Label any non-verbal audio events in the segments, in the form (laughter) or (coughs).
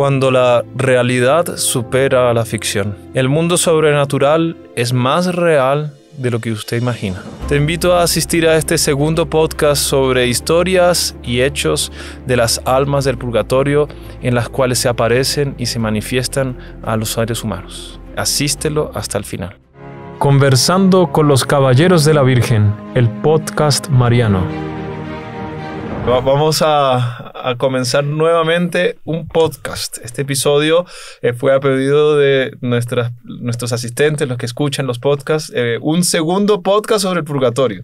cuando la realidad supera a la ficción. El mundo sobrenatural es más real de lo que usted imagina. Te invito a asistir a este segundo podcast sobre historias y hechos de las almas del purgatorio en las cuales se aparecen y se manifiestan a los seres humanos. Asístelo hasta el final. Conversando con los Caballeros de la Virgen, el podcast Mariano. Vamos a, a comenzar nuevamente un podcast. Este episodio eh, fue a pedido de nuestras, nuestros asistentes, los que escuchan los podcasts, eh, un segundo podcast sobre el purgatorio.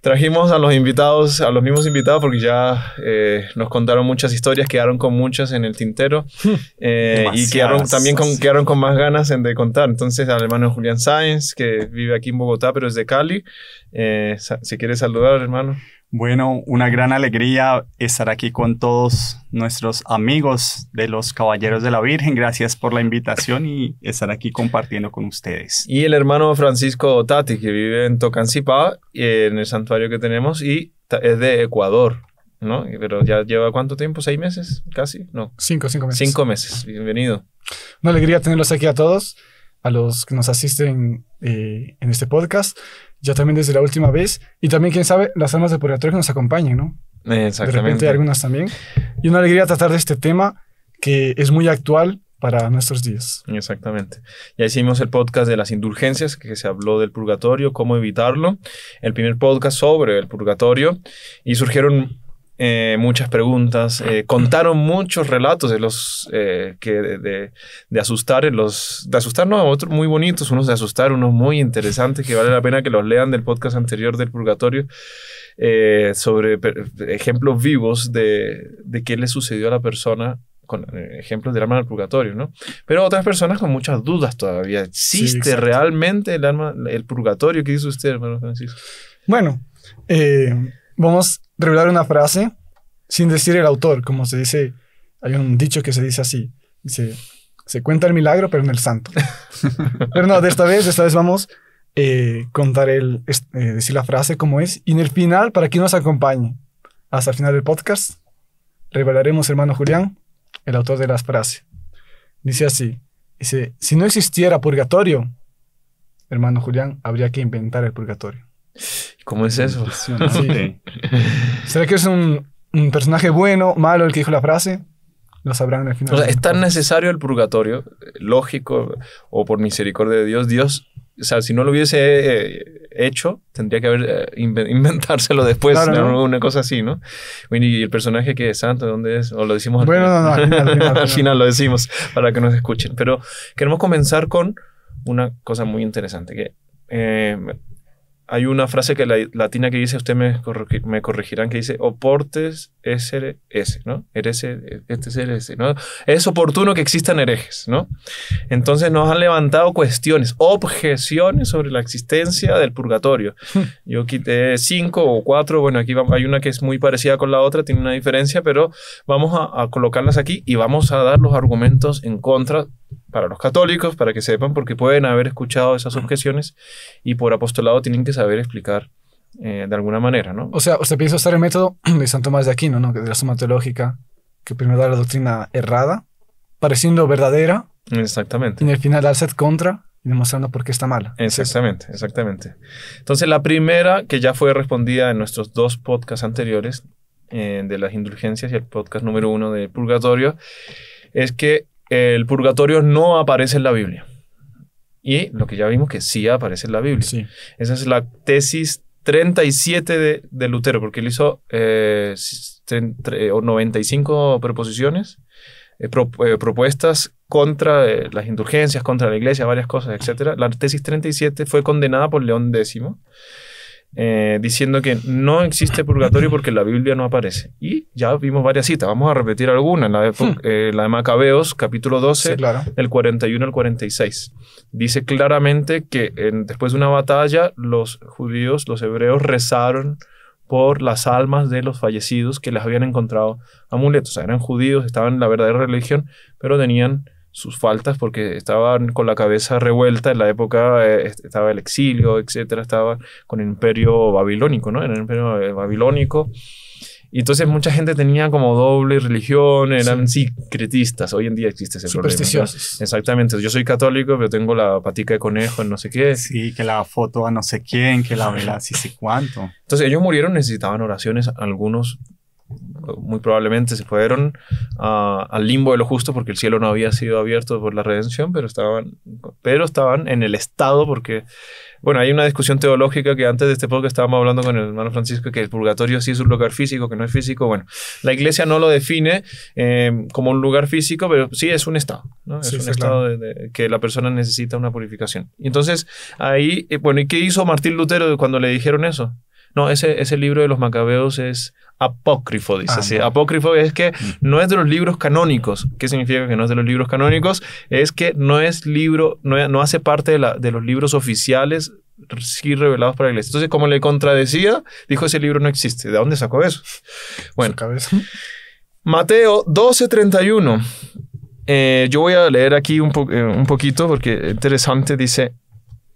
Trajimos a los invitados, a los mismos invitados, porque ya eh, nos contaron muchas historias, quedaron con muchas en el tintero (laughs) y quedaron también con, quedaron con más ganas de contar. Entonces, al hermano Julián Sáenz, que vive aquí en Bogotá, pero es de Cali. si quieres saludar, hermano. Bueno, una gran alegría estar aquí con todos nuestros amigos de los Caballeros de la Virgen. Gracias por la invitación y estar aquí compartiendo con ustedes. Y el hermano Francisco Tati, que vive en Tocancipá, en el santuario que tenemos, y es de Ecuador, ¿no? Pero ya lleva cuánto tiempo, seis meses, casi, ¿no? Cinco, cinco meses. Cinco meses, bienvenido. Una alegría tenerlos aquí a todos, a los que nos asisten eh, en este podcast ya también desde la última vez. Y también, quién sabe, las almas de purgatorio que nos acompañen, ¿no? Exactamente. De repente algunas también. Y una alegría tratar de este tema que es muy actual para nuestros días. Exactamente. Ya hicimos el podcast de las indulgencias, que se habló del purgatorio, cómo evitarlo, el primer podcast sobre el purgatorio, y surgieron eh, muchas preguntas, eh, contaron muchos relatos de los eh, que de, de, asustar, los, de asustarnos a otros muy bonitos, unos de asustar, unos muy interesantes que vale la pena que los lean del podcast anterior del Purgatorio, sobre ejemplos vivos de, de qué le sucedió a la persona con ejemplos del alma del purgatorio, ¿no? Pero otras personas con muchas dudas todavía. ¿Existe realmente el alma, el purgatorio? ¿Qué dice usted, hermano Francisco? Bueno, eh, Vamos a revelar una frase sin decir el autor, como se dice, hay un dicho que se dice así, dice, se cuenta el milagro, pero en el santo. (laughs) pero no, de esta vez, esta vez vamos a eh, contar el, eh, decir la frase como es, y en el final, para que nos acompañe hasta el final del podcast, revelaremos, hermano Julián, el autor de las frases. Dice así, dice, si no existiera purgatorio, hermano Julián, habría que inventar el purgatorio. ¿Cómo es eso? (laughs) ¿Será que es un, personaje bueno, malo el que dijo la frase? Lo sabrán al final. O sea, es tan necesario el purgatorio, lógico, o por misericordia de Dios, Dios, o sea, si no lo hubiese eh, hecho, tendría que haber eh, inventárselo después, una cosa así, ¿no? Y el personaje que es santo, ¿dónde es? O lo decimos al bueno, final. al, (laughs) final, lo decimos para que nos escuchen. Pero queremos comenzar con una cosa muy interesante, que eh, hay una frase que la, latina que dice, usted me, me corregirán, que dice, oportes SRS, ¿no? este SRS, ¿no? Es oportuno que existan herejes, ¿no? Entonces nos han levantado cuestiones, objeciones sobre la existencia del purgatorio. (laughs) Yo quité cinco o cuatro, bueno, aquí hay una que es muy parecida con la otra, tiene una diferencia, pero vamos a, a colocarlas aquí y vamos a dar los argumentos en contra para los católicos, para que sepan, porque pueden haber escuchado esas objeciones y por apostolado tienen que saber explicar eh, de alguna manera, ¿no? O sea, usted piensa usar el método (clears throat) de San Tomás de Aquino, ¿no? De la suma teológica, que primero da la doctrina errada, pareciendo verdadera. Exactamente. Y en el final set contra y demostrando por qué está mala. Exactamente, exactamente. Entonces, la primera, que ya fue respondida en nuestros dos podcasts anteriores, eh, de las indulgencias y el podcast número uno de Purgatorio, es que el purgatorio no aparece en la Biblia. Y lo que ya vimos que sí aparece en la Biblia. Esa es la tesis 37 de, de Lutero, porque él hizo 95 eh, eh, proposiciones, eh, propuestas contra las indulgencias, contra la iglesia, varias cosas, etc. La tesis 37 fue condenada por León X eh, diciendo que no existe purgatorio porque la Biblia no aparece. Y ya vimos varias citas, vamos a repetir alguna, hmm. eh, la de, Macabeos, capítulo 12, el 41 al 46. Dice claramente que después de una batalla los judíos, los hebreos rezaron por las almas de los fallecidos que les habían encontrado amuletos. O sea, eran judíos, estaban en la verdadera religión, pero tenían sus faltas porque estaban con la cabeza revuelta en la época, eh, estaba el exilio, etcétera, estaba con el imperio babilónico, ¿no? Era el imperio eh, babilónico. Y entonces mucha gente tenía como doble religión, eran secretistas. Hoy en día existe ese Exactamente. Yo soy católico, pero tengo la patica de conejo no sé qué. Sí, que la foto a no sé quién, que la vela sí sé cuánto. Entonces ellos murieron, necesitaban oraciones, algunos muy probablemente se fueron ah, al limbo de lo justo porque el cielo no había sido abierto por la redención, pero estaban, pero estaban en el estado porque, bueno, hay una discusión teológica que antes de este podcast estábamos hablando con el hermano Francisco, que el purgatorio sí es un lugar físico, que no es físico. Bueno, la iglesia no lo define eh, como un lugar físico, pero sí es un estado, Es un estado que la persona necesita una purificación. Entonces, ahí, eh, bueno, ¿y qué hizo Martín Lutero cuando le dijeron eso? No, ese, ese libro de los macabeos es apócrifo, dice así. Ah, apócrifo es que mm. no es de los libros canónicos. ¿Qué significa que no es de los libros canónicos? Es que no es libro, no, hace parte de, los libros oficiales sí revelados para la iglesia. Entonces, como le contradecía, dijo ese libro no existe. ¿De dónde sacó eso? Bueno, Mateo 12:31. 31 eh, yo voy a leer aquí un, eh, poquito porque es interesante. Dice,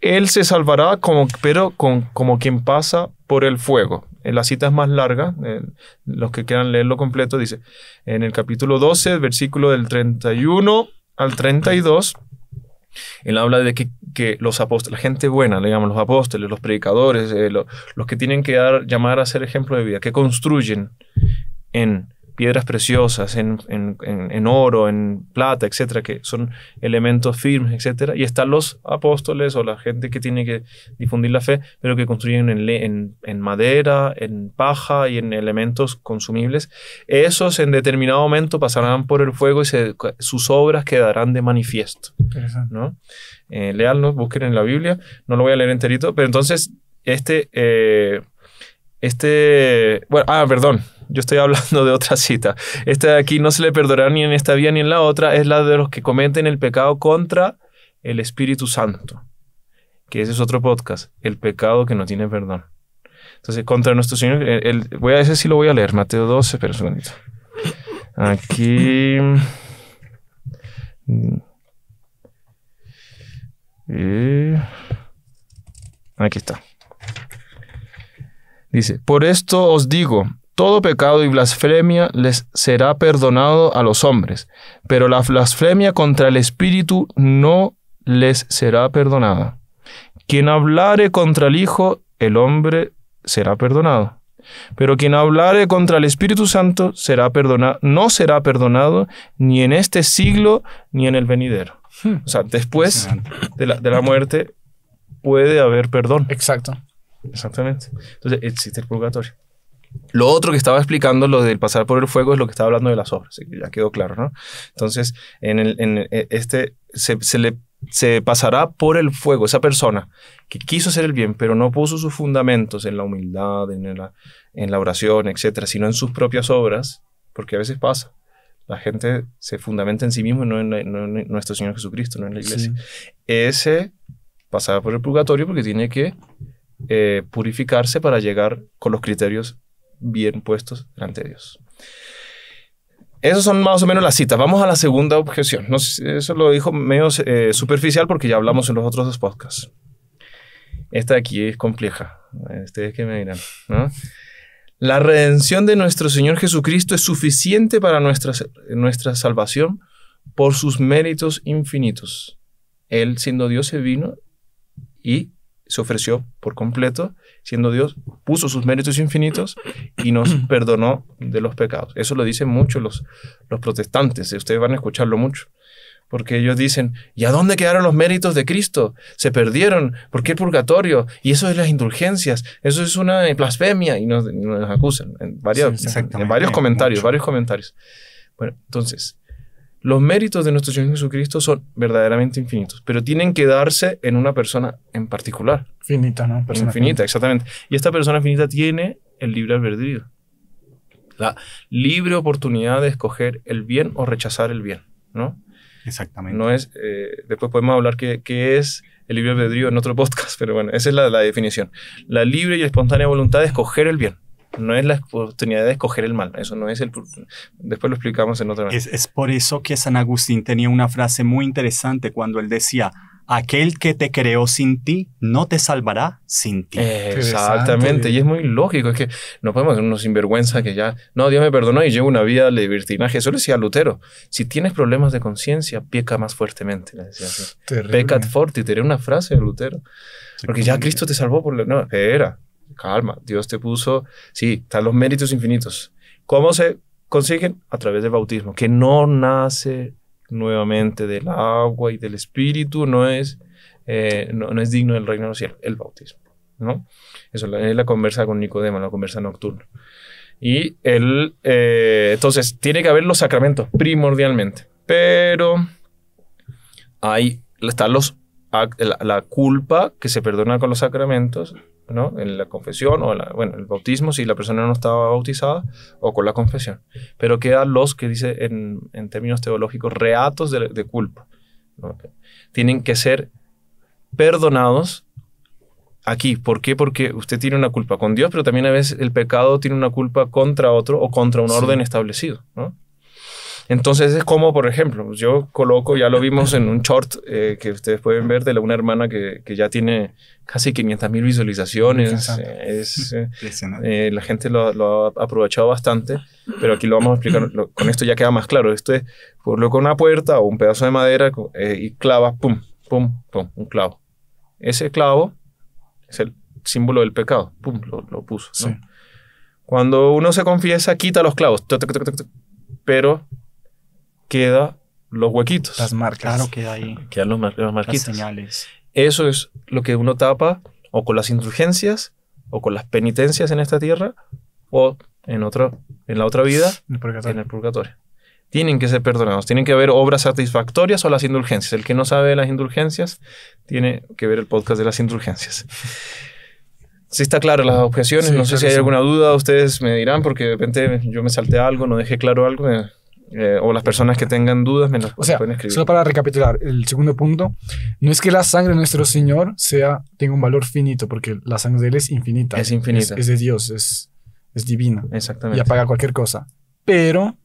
Él se salvará como, pero con, como quien pasa por el fuego. Eh, la cita es más larga, eh, los que quieran leerlo completo, dice, en el capítulo 12, versículo del 31 al 32, él habla de que, los apóstoles, la gente buena, le llaman los apóstoles, los predicadores, eh, los que tienen que dar, llamar a ser ejemplo de vida, que construyen en piedras preciosas, en, oro, en plata, etcétera, que son elementos firmes, etcétera. Y están los apóstoles o la gente que tiene que difundir la fe, pero que construyen en, madera, en paja y en elementos consumibles. Esos en determinado momento pasarán por el fuego y sus obras quedarán de manifiesto. ¿no? Eh, busquen en la Biblia. No lo voy a leer enterito, pero entonces este. Eh, este, bueno, ah, perdón, yo estoy hablando de otra cita. Esta de aquí no se le perdonará ni en esta vía ni en la otra, es la de los que cometen el pecado contra el Espíritu Santo, que ese es otro podcast, el pecado que no tiene perdón. Entonces, contra nuestro Señor, voy a ese sí lo voy a leer, Mateo 12, espera un segundito. Aquí... Mm, eh, aquí está. Dice, por esto os digo, todo pecado y blasfemia les será perdonado a los hombres, pero la blasfemia contra el Espíritu no les será perdonada. Quien hablare contra el Hijo, el hombre será perdonado. Pero quien hablare contra el Espíritu Santo será perdonado, no será perdonado ni en este siglo ni en el venidero. Hmm. O sea, después de la muerte puede haber perdón. Exacto. Exactamente. Entonces existe el purgatorio. Lo otro que estaba explicando, lo del pasar por el fuego, es lo que estaba hablando de las obras, ya quedó claro, ¿no? Entonces, en, e, este se, le se pasará por el fuego esa persona que quiso hacer el bien, pero no puso sus fundamentos en la humildad, en la, en la oración, etcétera, sino en sus propias obras, porque a veces pasa. La gente se fundamenta en sí mismo y no en, nuestro Señor Jesucristo, no en la iglesia. Ese pasará por el purgatorio porque tiene que eh, purificarse para llegar con los criterios bien puestos delante Dios. Esas son más o menos las citas. Vamos a la segunda objeción. eso lo dijo medio eh, superficial porque ya hablamos en los otros dos podcasts. Esta de aquí es compleja. Ustedes que me dirán. La redención de nuestro Señor Jesucristo es suficiente para nuestra, nuestra salvación por sus méritos infinitos. Él, siendo Dios, se vino y se ofreció por completo siendo Dios, puso sus méritos infinitos y nos (clears throat) perdonó de los pecados. Eso lo dicen mucho los, los protestantes, ustedes van a escucharlo mucho. Porque ellos dicen, ¿y a dónde quedaron los méritos de Cristo? Se perdieron, ¿por qué el purgatorio? Y eso es las indulgencias, eso es una blasfemia, y nos, acusan en, varios en varios comentarios, varios comentarios. Bueno, entonces, los méritos de nuestro Señor Jesucristo son verdaderamente infinitos, pero tienen que darse en una persona en particular. Finita, ¿no? Persona infinita, exactamente. Y esta persona finita tiene el libre albedrío, la libre oportunidad de escoger el bien o rechazar el bien, ¿no? Exactamente. No es, eh, después podemos hablar qué, es el libre albedrío en otro (laughs) podcast, pero bueno, esa es la definición. La libre y espontánea voluntad de escoger el bien no es la oportunidad de escoger el mal, eso no es el... Después lo explicamos en otra vez. Es, por eso que San Agustín tenía una frase muy interesante cuando él decía, aquel que te creó sin ti no te salvará sin ti. Exactamente, y es muy lógico, es que no podemos ser unos sinvergüenza que ya, no, Dios me perdonó y llevo una vida de libertinaje. Eso le decía Lutero, si tienes problemas de conciencia, peca más fuertemente. Le decía así. Pecat tenía una frase de Lutero. Porque ya Cristo te salvó por la... No, era calma, Dios te puso, sí, están los méritos infinitos. ¿Cómo se consiguen? A través del bautismo, que no nace nuevamente del agua y del espíritu, no es, eh, no, es digno del reino de los cielos, el bautismo. ¿no? Eso es la conversa con Nicodemo, la conversa nocturna. Y él, eh, entonces, tiene que haber los sacramentos primordialmente, pero hay, están la, culpa que se perdona con los sacramentos ¿no? En la confesión o el bautismo si la persona no estaba bautizada o con la confesión. Pero quedan los que dice en, términos teológicos reatos de, culpa. Tienen que ser perdonados aquí. ¿Por qué? Porque usted tiene una culpa con Dios, pero también a veces el pecado tiene una culpa contra otro o contra un orden establecido. ¿no? Entonces es como, por ejemplo, yo coloco, ya lo vimos en un short eh, que ustedes pueden ver de una hermana que, que ya tiene casi 500 mil visualizaciones. Eh, (laughs) eh, la gente lo, ha aprovechado bastante, pero aquí lo vamos a explicar, con esto ya queda más claro. Esto es, por que una puerta o un pedazo de madera y clava, pum, pum, pum, un clavo. Ese clavo es el símbolo del pecado, pum, lo, puso. Cuando uno se confiesa, quita los clavos, pero queda los huequitos. Las marcas. Claro, queda ahí. Quedan los las señales. Eso es lo que uno tapa o con las indulgencias o con las penitencias en esta tierra o en, otro, en la otra vida, en el purgatorio. Tienen que ser perdonados. Tienen que haber obras satisfactorias o las indulgencias. El que no sabe de las indulgencias tiene que ver el podcast de las indulgencias. Si está claro las objeciones. no sé si hay alguna duda. Ustedes me dirán porque de repente yo me salté algo, no dejé claro algo. Eh, o las personas que tengan dudas me las o sea, pueden escribir. Solo para recapitular, el segundo punto, no es que la sangre de nuestro Señor sea, tenga un valor finito, porque la sangre de Él es infinita. Es infinita. Es, de Dios, es, es divina. Exactamente. Y apaga cualquier cosa. Pero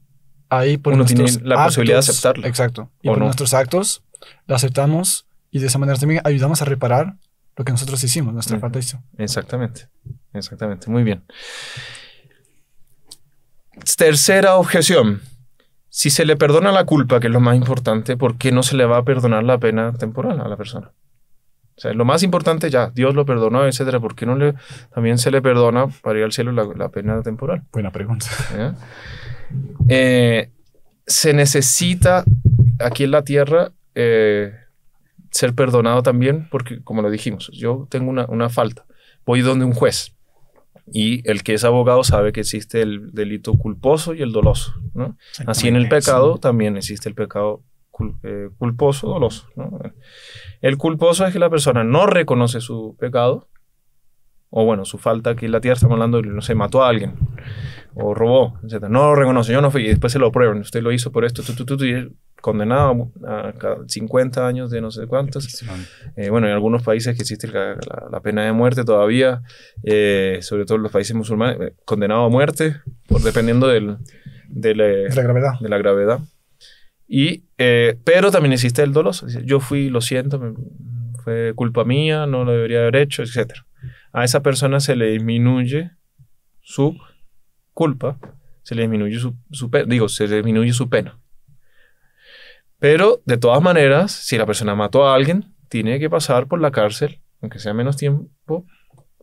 ahí por Uno tiene la posibilidad de aceptarlo. Exacto. Y por nuestros actos la aceptamos y de esa manera también ayudamos a reparar lo que nosotros hicimos, nuestra mm. falta de Exactamente. Exactamente. Muy bien. Tercera objeción si se le perdona la culpa, que es lo más importante, ¿por qué no se le va a perdonar la pena temporal a la persona? O sea, lo más importante ya, Dios lo perdonó, etcétera. ¿Por qué no le, también se le perdona para ir al cielo la, pena temporal? Buena pregunta. Eh, se necesita aquí en la tierra eh, ser perdonado también, porque como lo dijimos, yo tengo una, una falta, voy donde un juez. Y el que es abogado sabe que existe el delito culposo y el doloso. ¿no? Así en el pecado también existe el pecado eh, culposo, doloso. El culposo es que la persona no reconoce su pecado, o bueno, su falta que la tierra, estamos hablando no sé, mató a alguien, o robó, etc. No lo reconoce, yo no fui, y después se lo prueban, usted lo hizo por esto, condenado a, 50 años de no sé cuántos. Eh, bueno, en algunos países que existe la, pena de muerte todavía, eh, sobre todo en los países musulmanes, eh, condenado a muerte, por, dependiendo de, la gravedad. Y, pero también existe el dolor. Yo fui, lo siento, fue culpa mía, no lo debería haber hecho, etc. A esa persona se le disminuye su culpa, se le disminuye su, digo, se le disminuye su pena. Pero de todas maneras, si la persona mató a alguien, tiene que pasar por la cárcel, aunque sea menos tiempo,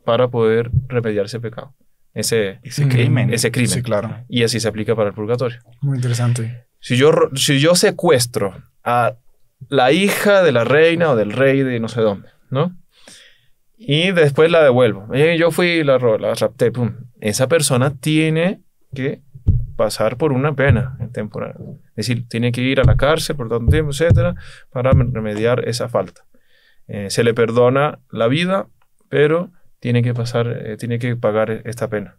para poder remediar ese pecado. Ese, crimen. Ese crimen. Sí, claro. Y así se aplica para el purgatorio. Muy interesante. Si yo, si yo secuestro a la hija de la reina o del rey de no sé dónde, ¿no? Y después la devuelvo. Yo fui, la, la rapté, pum. Esa persona tiene que pasar por una pena temporal. Es decir, tiene que ir a la cárcel por tanto tiempo, etcétera, para remediar esa falta. Eh, se le perdona la vida, pero tiene que pasar, eh, tiene que pagar esta pena.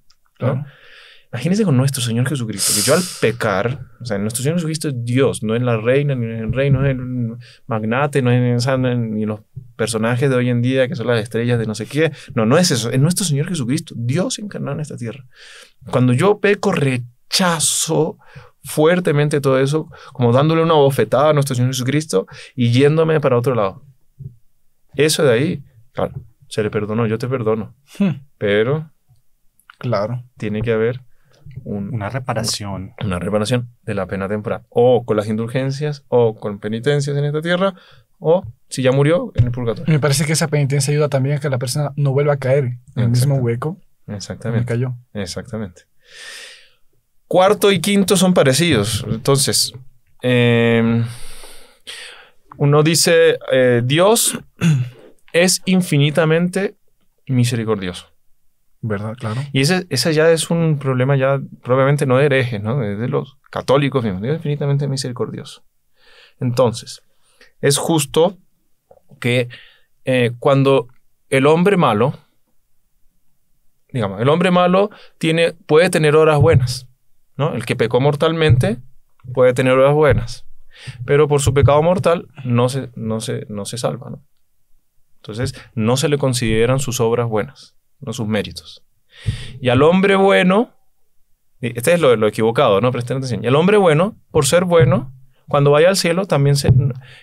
Imagínense con nuestro Señor Jesucristo, que yo al pecar, o sea, nuestro Señor Jesucristo es Dios, no es la reina, ni el rey, no es el magnate, no es ni los personajes de hoy en día que son las estrellas de no sé qué. No, no es eso, es nuestro Señor Jesucristo, Dios encarnado en esta tierra. Cuando yo peco, rechazo fuertemente todo eso, como dándole una bofetada a nuestro Señor Jesucristo y yéndome para otro lado. Eso de ahí, claro, se le perdonó, yo te perdono. Hmm. Pero, claro, tiene que haber una reparación. Una, reparación de la pena temporal, o con las indulgencias, o con penitencias en esta tierra, o si ya murió, en el purgatorio. Me parece que esa penitencia ayuda también a que la persona no vuelva a caer en el mismo hueco. Exactamente. Me cayó. Exactamente. Cuarto y quinto son parecidos. Entonces, em, uno dice, eh, Dios es infinitamente misericordioso. ¿Verdad? Claro. Y ese, ya es un problema ya probablemente no de herejes, ¿no? De, los católicos Dios es infinitamente misericordioso. Entonces, es justo que eh, cuando el hombre malo, digamos, el hombre malo tiene, puede tener horas buenas. El que pecó mortalmente puede tener obras buenas, pero por su pecado mortal no se, no se, no se salva, Entonces, no se le consideran sus obras buenas, no sus méritos. Y al hombre bueno, este es lo, lo equivocado, ¿no? Presten atención. Y hombre bueno, por ser bueno, cuando vaya al cielo, también se,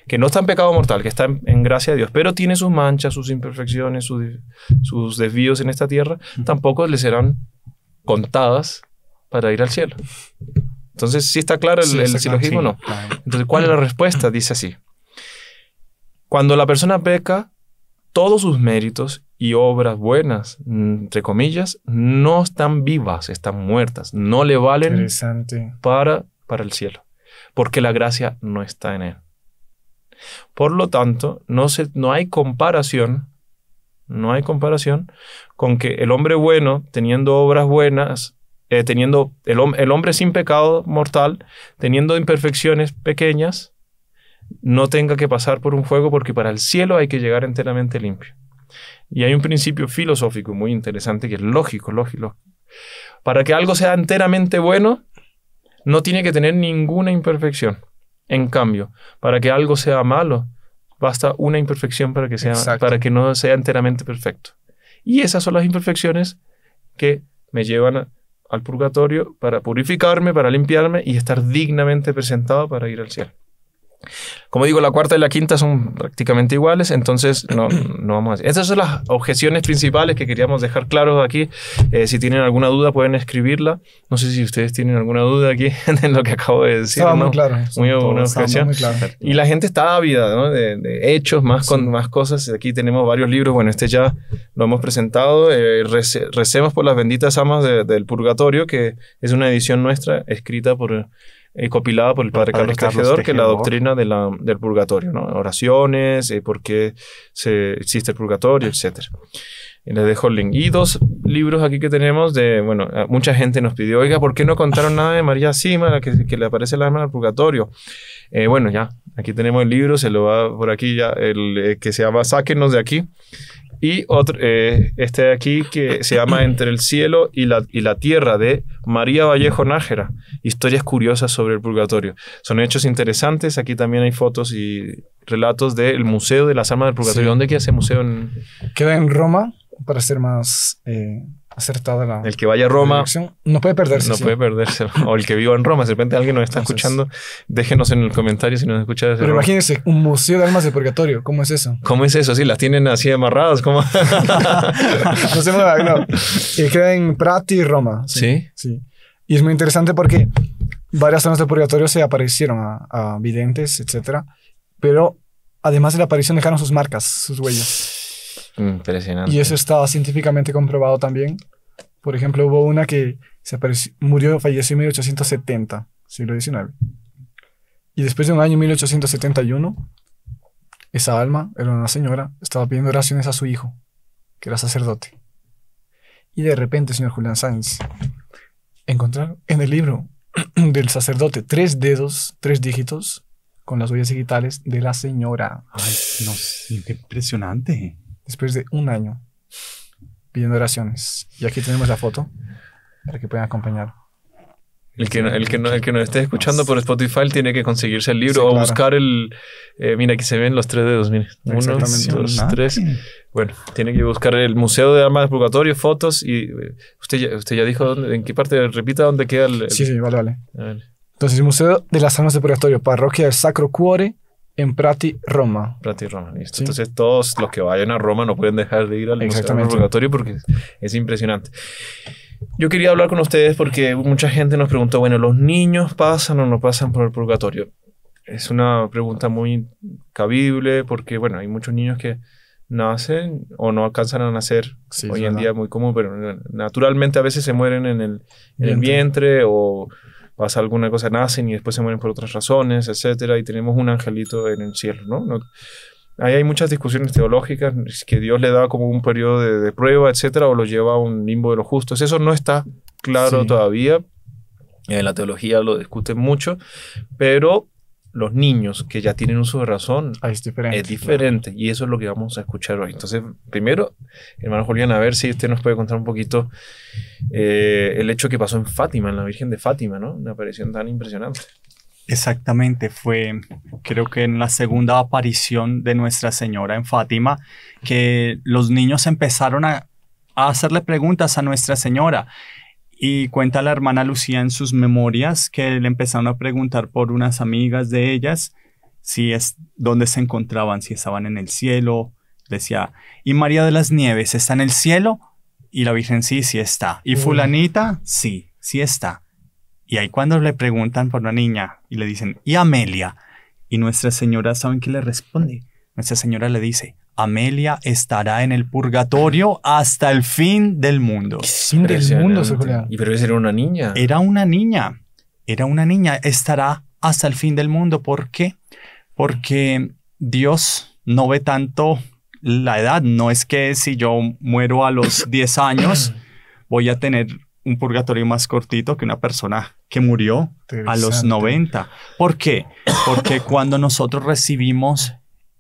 que no está en pecado mortal, que está en, gracia de Dios, pero tiene sus manchas, sus imperfecciones, sus, sus desvíos en esta tierra, tampoco le serán contadas para ir al cielo. Entonces, sí está claro el, silogismo, ¿no? Entonces, ¿cuál es la respuesta? Dice así. Cuando la persona peca, todos sus méritos y obras buenas, entre comillas, no están vivas, están muertas, no le valen para, para el cielo, porque la gracia no está en él. Por lo tanto, no, se, no hay comparación, no hay comparación con que el hombre bueno, teniendo obras buenas, eh, teniendo el, hombre sin pecado mortal, teniendo imperfecciones pequeñas, no tenga que pasar por un fuego porque para el cielo hay que llegar enteramente limpio. Y hay un principio filosófico muy interesante que es lógico, lógico. Para que algo sea enteramente bueno, no tiene que tener ninguna imperfección. En cambio, para que algo sea malo, basta una imperfección para que, sea, para que no sea enteramente perfecto. Y esas son las imperfecciones que me llevan a, al purgatorio para purificarme, para limpiarme y estar dignamente presentado para ir al cielo. Como digo, la cuarta y la quinta son prácticamente iguales, entonces no, no vamos a Esas son las objeciones principales que queríamos dejar claros aquí. Eh, si tienen alguna duda, pueden escribirla. No sé si ustedes tienen alguna duda aquí (laughs) en lo que acabo de decir. muy claro. Muy, buena objeción. Y la gente está ávida ¿no? de, hechos, más, con, más cosas. Aquí tenemos varios libros. Bueno, este ya lo hemos presentado. Eh, recemos por las benditas amas del purgatorio, que es una edición nuestra escrita por eh, copilada por el padre, Carlos, Carlos que la doctrina del purgatorio, Oraciones, eh, por qué existe el purgatorio, etc. Eh, les dejo el link. Y dos libros aquí que tenemos de, bueno, mucha gente nos pidió, oiga, ¿por qué no contaron nada de María Sima, la que, le aparece el alma al purgatorio? bueno, ya, aquí tenemos el libro, se lo va por aquí ya, el que se llama Sáquenos de aquí y otro, eh, este de aquí que se llama (coughs) Entre el cielo y la, y la tierra de María Vallejo Nájera. Historias curiosas sobre el purgatorio. Son hechos interesantes. Aquí también hay fotos y relatos del Museo de las Almas del Purgatorio. ¿Dónde queda ese museo? Queda en Roma, para ser más eh, acertada la. El que vaya a Roma. No puede perderse. No puede perderse. O el que viva en Roma. de repente alguien nos está escuchando, déjenos en el comentario si nos escucha. Pero Roma. imagínense, un museo de almas de purgatorio. ¿Cómo es eso? ¿Cómo es eso? Sí, las tienen así amarradas. ¿Cómo? (laughs) no se mueva, no. Y queda en Prati y Roma. Sí, sí. Y es muy interesante porque varias zonas de purgatorio se aparecieron a, videntes, etcétera. Pero además de la aparición dejaron sus marcas, sus huellas. Mm, impresionante. Y eso está científicamente comprobado también. Por ejemplo, hubo una que se murió, falleció en 1870, siglo XIX. Y después de un año, 1871, esa alma, era una señora, estaba pidiendo oraciones a su hijo, que era sacerdote. Y de repente, señor Julián Sáenz, encontraron en el libro (clears throat) del sacerdote tres dedos, tres dígitos, con las huellas digitales de la señora. Ay, qué impresionante. Después de un año oraciones. Y aquí tenemos la foto para que puedan acompañar. El que, el, que no, el que nos esté escuchando por Spotify tiene que conseguirse el libro o buscar el... Eh, mira, aquí se ven los tres dedos, mire Uno, dos, tres. Bueno, tiene que buscar el Museo de Armas de Purgatorio, fotos y... Eh, usted ya, usted ya dijo en qué parte, repita dónde queda el... Sí, sí, vale, ah, vale. Entonces, el Museo de las Armas de Purgatorio, Parroquia del Sacro Cuore, en Prati, Roma. Prati, Roma, Entonces todos los que vayan a Roma no pueden dejar de ir al purgatorio porque es impresionante. Yo quería hablar con ustedes porque mucha gente nos pregunta, bueno, ¿los niños pasan o no pasan por el purgatorio? Es una pregunta muy cabible porque, bueno, hay muchos niños que nacen o no alcanzan a nacer. Hoy en día día muy común, pero naturalmente a veces se mueren en en el vientre o pasa alguna cosa, nacen y después se mueren por otras razones, etcétera, y tenemos un angelito en el cielo, ¿no? Ahí hay muchas discusiones teológicas, que Dios le da como un periodo de, prueba, etcétera, o lo lleva a un limbo de los justos. Eso no está claro todavía. En la teología lo discuten mucho, pero los niños que ya tienen uso de razón ah, es diferente. Y eso es lo que vamos a escuchar hoy. Entonces, primero, hermano Julián, a ver si usted nos puede contar un poquito eh, el hecho que pasó en Fátima, en la Virgen de Fátima, ¿no? Una aparición tan impresionante. Exactamente, fue creo que en la segunda aparición de Nuestra Señora en Fátima que los niños empezaron a hacerle preguntas a Nuestra Señora y cuenta la hermana Lucía en sus memorias que le empezaron a preguntar por unas amigas de ellas si es dónde se encontraban, si estaban en el cielo. Decía, y María de las Nieves está en el cielo y la Virgen sí, sí está. Y fulanita, sí, sí está. Y ahí cuando le preguntan por una niña y le dicen, ¿y Amelia? Y Nuestra Señora, ¿saben qué le responde? Nuestra Señora le dice, Amelia estará en el purgatorio hasta el fin del mundo. Fin del mundo, pero era una niña. Era una niña. Era una niña. Estará hasta el fin del mundo. ¿Por qué? Porque Dios no ve tanto la edad. No es que si yo muero a los 10 (coughs) años voy a tener un purgatorio más cortito que una persona que murió a los 90. ¿Por qué? Porque cuando nosotros recibimos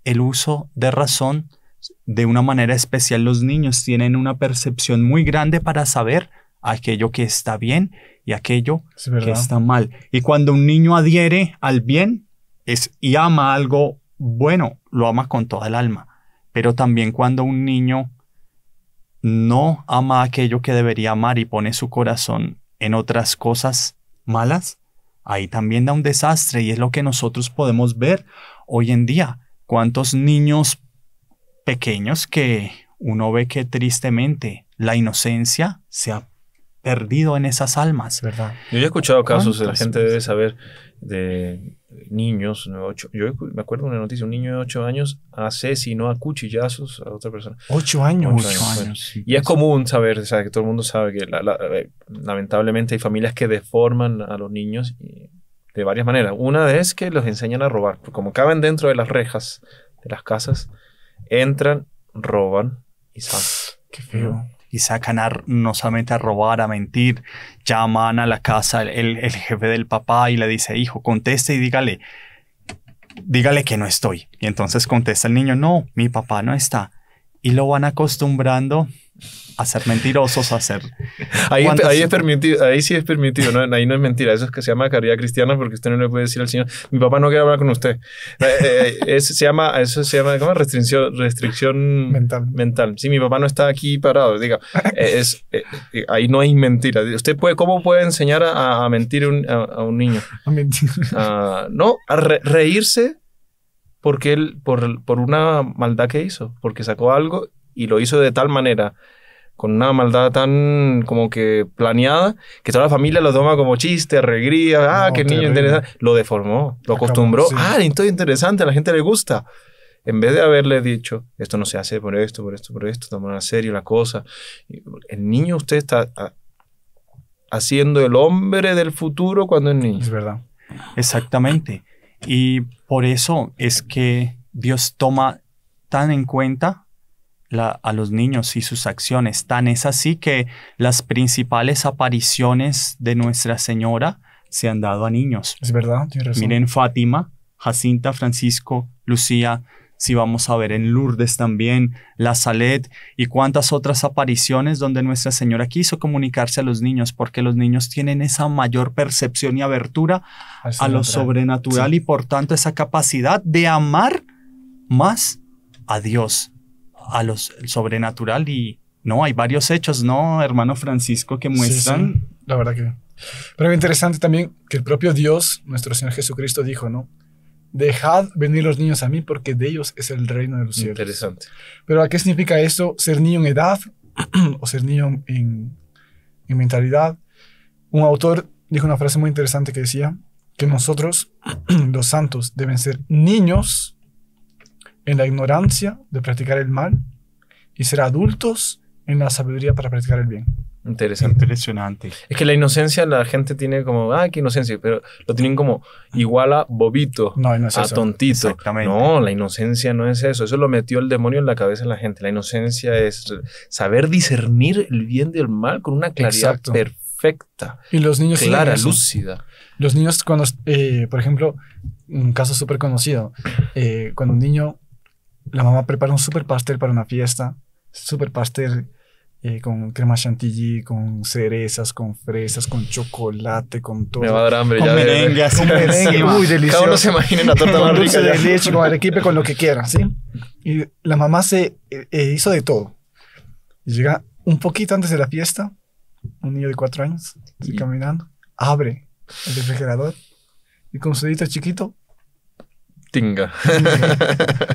el uso de razón de una manera especial los niños tienen una percepción muy grande para saber aquello que está bien y aquello que está mal. Y cuando un niño adhiere al bien es, y ama algo bueno, lo ama con toda el alma. Pero también cuando un niño no ama aquello que debería amar y pone su corazón en otras cosas malas, ahí también da un desastre y es lo que nosotros podemos ver hoy en día cuántos niños pequeños que uno ve que tristemente la inocencia se ha perdido en esas almas. ¿verdad? Yo he escuchado casos, la gente debe saber, de niños, ocho, yo me acuerdo de una noticia, un niño de 8 años asesinó a cuchillazos a otra persona. 8 años. Ocho años, Y es común saber, o sea, que todo el mundo sabe que eh, lamentablemente hay familias que deforman a los niños. Y, de varias maneras. Una es que los enseñan a robar. Como caben dentro de las rejas de las casas, entran, roban y sacan. Qué Y sacan a, no solamente a robar, a mentir. Llaman a la casa el, el jefe del papá y le dice, hijo, conteste y dígale, dígale que no estoy. Y entonces contesta el niño, no, mi papá no está. Y lo van acostumbrando Hacer ser mentirosos, a ser... Ahí, ahí, es permitido, ahí sí es permitido, ahí no es mentira, eso es que se llama caridad cristiana porque usted no le puede decir al Señor, mi papá no quiere hablar con usted. Eh, eh, eso se llama, eso se llama restricción, restricción mental. mental. Sí, mi papá no está aquí parado, diga, eh, es, ahí no hay mentira. ¿Usted puede, cómo puede enseñar a, mentir a, un niño? (laughs) A mentir. Ah, no, a reírse porque él, por, por una maldad que hizo, porque sacó algo y lo hizo de tal manera, con una maldad tan como que planeada, que toda la familia lo toma como chiste, alegría, ah, qué niño interesante. Lo deformó, lo acostumbró. Ah, esto es interesante, a la gente le gusta. En vez de haberle dicho, esto no se hace por esto, por esto, por esto, tomar en serio la cosa. El niño usted está ah, haciendo el hombre del futuro cuando es niño. Es verdad. Exactamente. Y por eso es que Dios toma tan en cuenta a los niños y sus acciones. Tan es así que las principales apariciones de Nuestra Señora se han dado a niños. Es verdad, Miren Fátima, Jacinta, Francisco, Lucía, si vamos a ver en Lourdes también, La Salet y cuántas otras apariciones donde Nuestra Señora quiso comunicarse a los niños, porque los niños tienen esa mayor percepción y abertura a lo sobrenatural y por tanto esa capacidad de amar más a Dios a lo sobrenatural y no, hay varios hechos, ¿no, hermano Francisco, que muestran? La verdad que... Pero interesante también que el propio Dios, nuestro Señor Jesucristo, dijo, ¿no? Dejad venir los niños a mí porque de ellos es el reino de los cielos. Interesante. Pero ¿a qué significa esto? Ser niño en edad (clears throat) o ser niño en, en mentalidad. Un autor dijo una frase muy interesante que decía que nosotros, (clears throat) los santos, deben ser niños en la ignorancia de practicar el mal y ser adultos en la sabiduría para practicar el bien. Interesante. Impresionante. Es que la inocencia la gente tiene como, ah, qué inocencia, pero lo tienen como igual a bobito, no, a tontito. Exactamente. No, la inocencia no es eso. Eso lo metió el demonio en la cabeza de la gente. La inocencia es saber discernir el bien del mal con una claridad perfecta. Y los niños clara, lúcida. Los niños cuando, eh, por ejemplo, un caso súper conocido, eh, cuando un niño la mamá prepara un super pastel para una fiesta, super pastel eh, con crema chantilly, con cerezas, con fresas, con chocolate, con todo. Me va a con Merengue, delicioso. Cada uno se imagina una torta más rica. Con leche, con arequipe, con lo que quiera, ¿sí? Y la mamá se eh, eh, hizo de todo. llega un poquito antes de la fiesta, un niño de cuatro años, caminando, abre el refrigerador y con su dedito chiquito Tinga.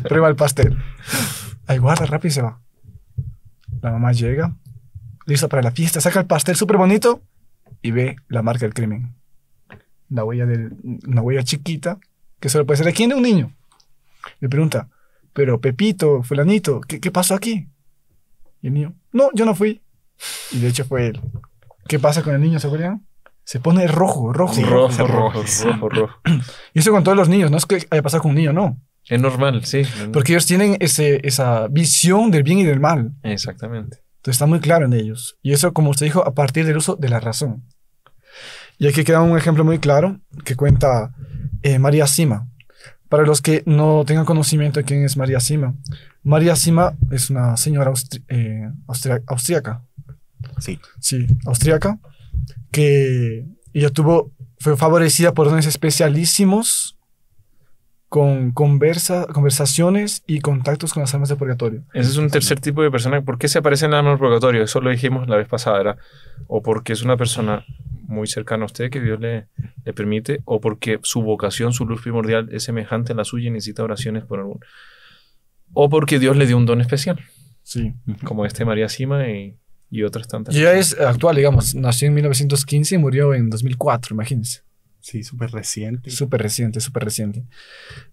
Prueba (laughs) el pastel. Ahí guarda, se va. La mamá llega, lista para la fiesta, saca el pastel súper bonito y ve la marca del crimen. La huella, una huella chiquita que solo puede ser de quién, de un niño. Le pregunta, pero Pepito, fulanito, ¿qué, pasó aquí? Y el niño, no, yo no fui. Y de hecho fue él. ¿Qué pasa con el niño, se se pone rojo, rojo, rojo, rojo, rojo, (clears throat) Y eso con todos los niños, no es que haya pasado con un niño, no. Es normal, sí. Porque ellos tienen ese, esa visión del bien y del mal. Exactamente. Entonces está muy claro en ellos. Y eso, como usted dijo, a partir del uso de la razón. Y aquí queda un ejemplo muy claro que cuenta eh, María Sima. Para los que no tengan conocimiento de quién es María Sima, María Sima es una señora austriaca eh, Sí. Sí, austríaca que ella tuvo, fue favorecida por dones especialísimos con conversa, conversaciones y contactos con las almas de purgatorio. Ese es un tercer tipo de persona. ¿Por qué se aparece en el alma del purgatorio? Eso lo dijimos la vez pasada, ¿verdad? O porque es una persona muy cercana a usted que Dios le, le permite, o porque su vocación, su luz primordial es semejante a la suya y necesita oraciones por algún. O porque Dios le dio un don especial. Sí. Como este María Sima y y otras tantas. Y ya es actual, digamos, nació en 1915 y murió en 2004, imagínense. Sí, súper reciente. Súper reciente, súper reciente.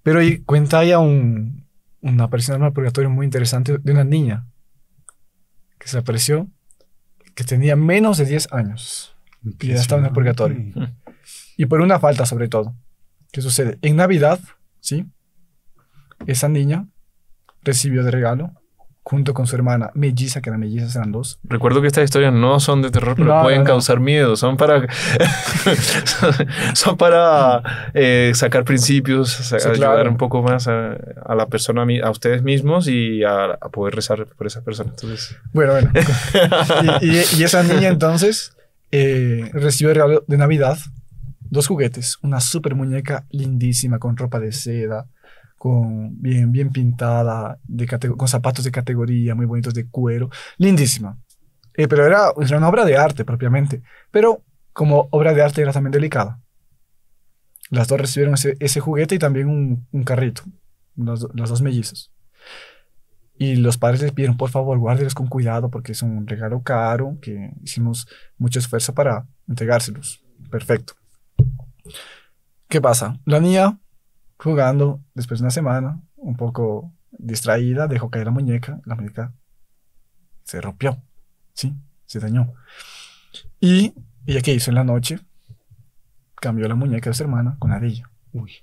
Pero ahí cuenta ya un, una aparición en el purgatorio muy interesante de una niña que se apareció, que tenía menos de 10 años y ya estaba en el purgatorio. Y por una falta sobre todo. ¿Qué sucede? En Navidad, ¿sí? Esa niña recibió de regalo junto con su hermana melliza, que la Melliza, eran dos. Recuerdo que estas historias no son de terror, pero pueden causar miedo, son para, (laughs) son para eh, sacar principios, ayudar un poco más a, la persona, a ustedes mismos y a, poder rezar por esa persona. Entonces... Bueno, bueno. (laughs) y, esa niña entonces eh, recibe regalo de Navidad dos juguetes, una super muñeca lindísima con ropa de seda, bien, bien pintada, con zapatos de categoría, muy bonitos de cuero, lindísima. Eh, pero era, una obra de arte propiamente, pero como obra de arte era también delicada. Las dos recibieron ese, juguete y también un, carrito, las, dos mellizas. Y los padres les pidieron, por favor, guárdelos con cuidado porque es un regalo caro que hicimos mucho esfuerzo para entregárselos. Perfecto. ¿Qué pasa? La niña jugando, después de una semana, un poco distraída, dejó caer la muñeca, la muñeca se rompió, ¿sí? Se dañó. Y ella ¿qué hizo en la noche, cambió la muñeca de su hermana con la de ella. Uy.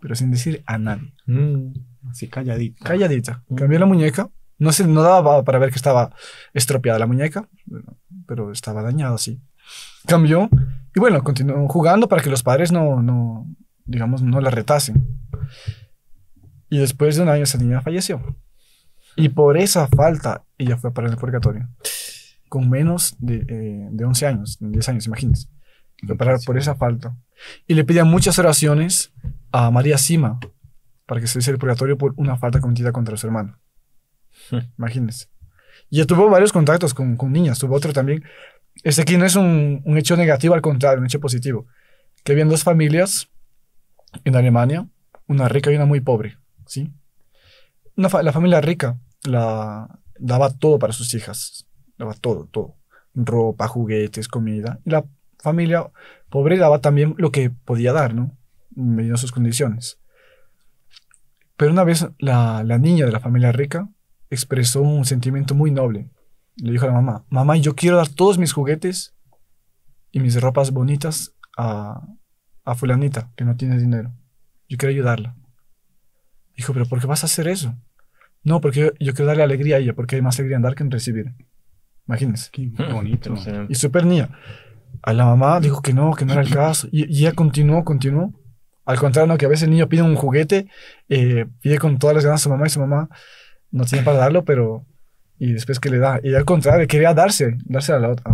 Pero sin decir a nadie. Mm. así calladita. Calladita. Mm. Cambió la muñeca. No se no daba para ver que estaba estropeada la muñeca, pero estaba dañada, sí. Cambió. Y bueno, continuó jugando para que los padres no, no, digamos, no la retasen. Y después de un año esa niña falleció. Y por esa falta ella fue para el purgatorio. Con menos de, eh, de 11 años, 10 años, imagínense. Fue parar por esa falta. Y le pedía muchas oraciones a María Sima para que se hiciera el purgatorio por una falta cometida contra su hermano. Hmm. imagínense. Y tuvo varios contactos con, niñas, tuvo otro también. Este aquí no es un, un hecho negativo, al contrario, un hecho positivo. Que habían dos familias en Alemania, una rica y una muy pobre, ¿sí? la familia rica la daba todo para sus hijas, daba todo, todo, ropa, juguetes, comida, y la familia pobre daba también lo que podía dar, ¿no? Mediante sus condiciones. Pero una vez la, la niña de la familia rica expresó un sentimiento muy noble. Le dijo a la mamá, mamá, yo quiero dar todos mis juguetes y mis ropas bonitas a, a fulanita que no tiene dinero. Yo quiero ayudarla. Dijo, pero ¿por qué vas a hacer eso? No, porque yo, quiero darle alegría a ella, porque hay más alegría en dar que en recibir. Imagínense. Qué bonito. y súper niña. A la mamá dijo que no, que no era el caso. Y, ella continuó, continuó. Al contrario, que a veces el niño pide un juguete, eh, pide con todas las ganas a su mamá y su mamá no tiene para darlo, pero... Y después que le da. Y al contrario, quería darse, darse a la otra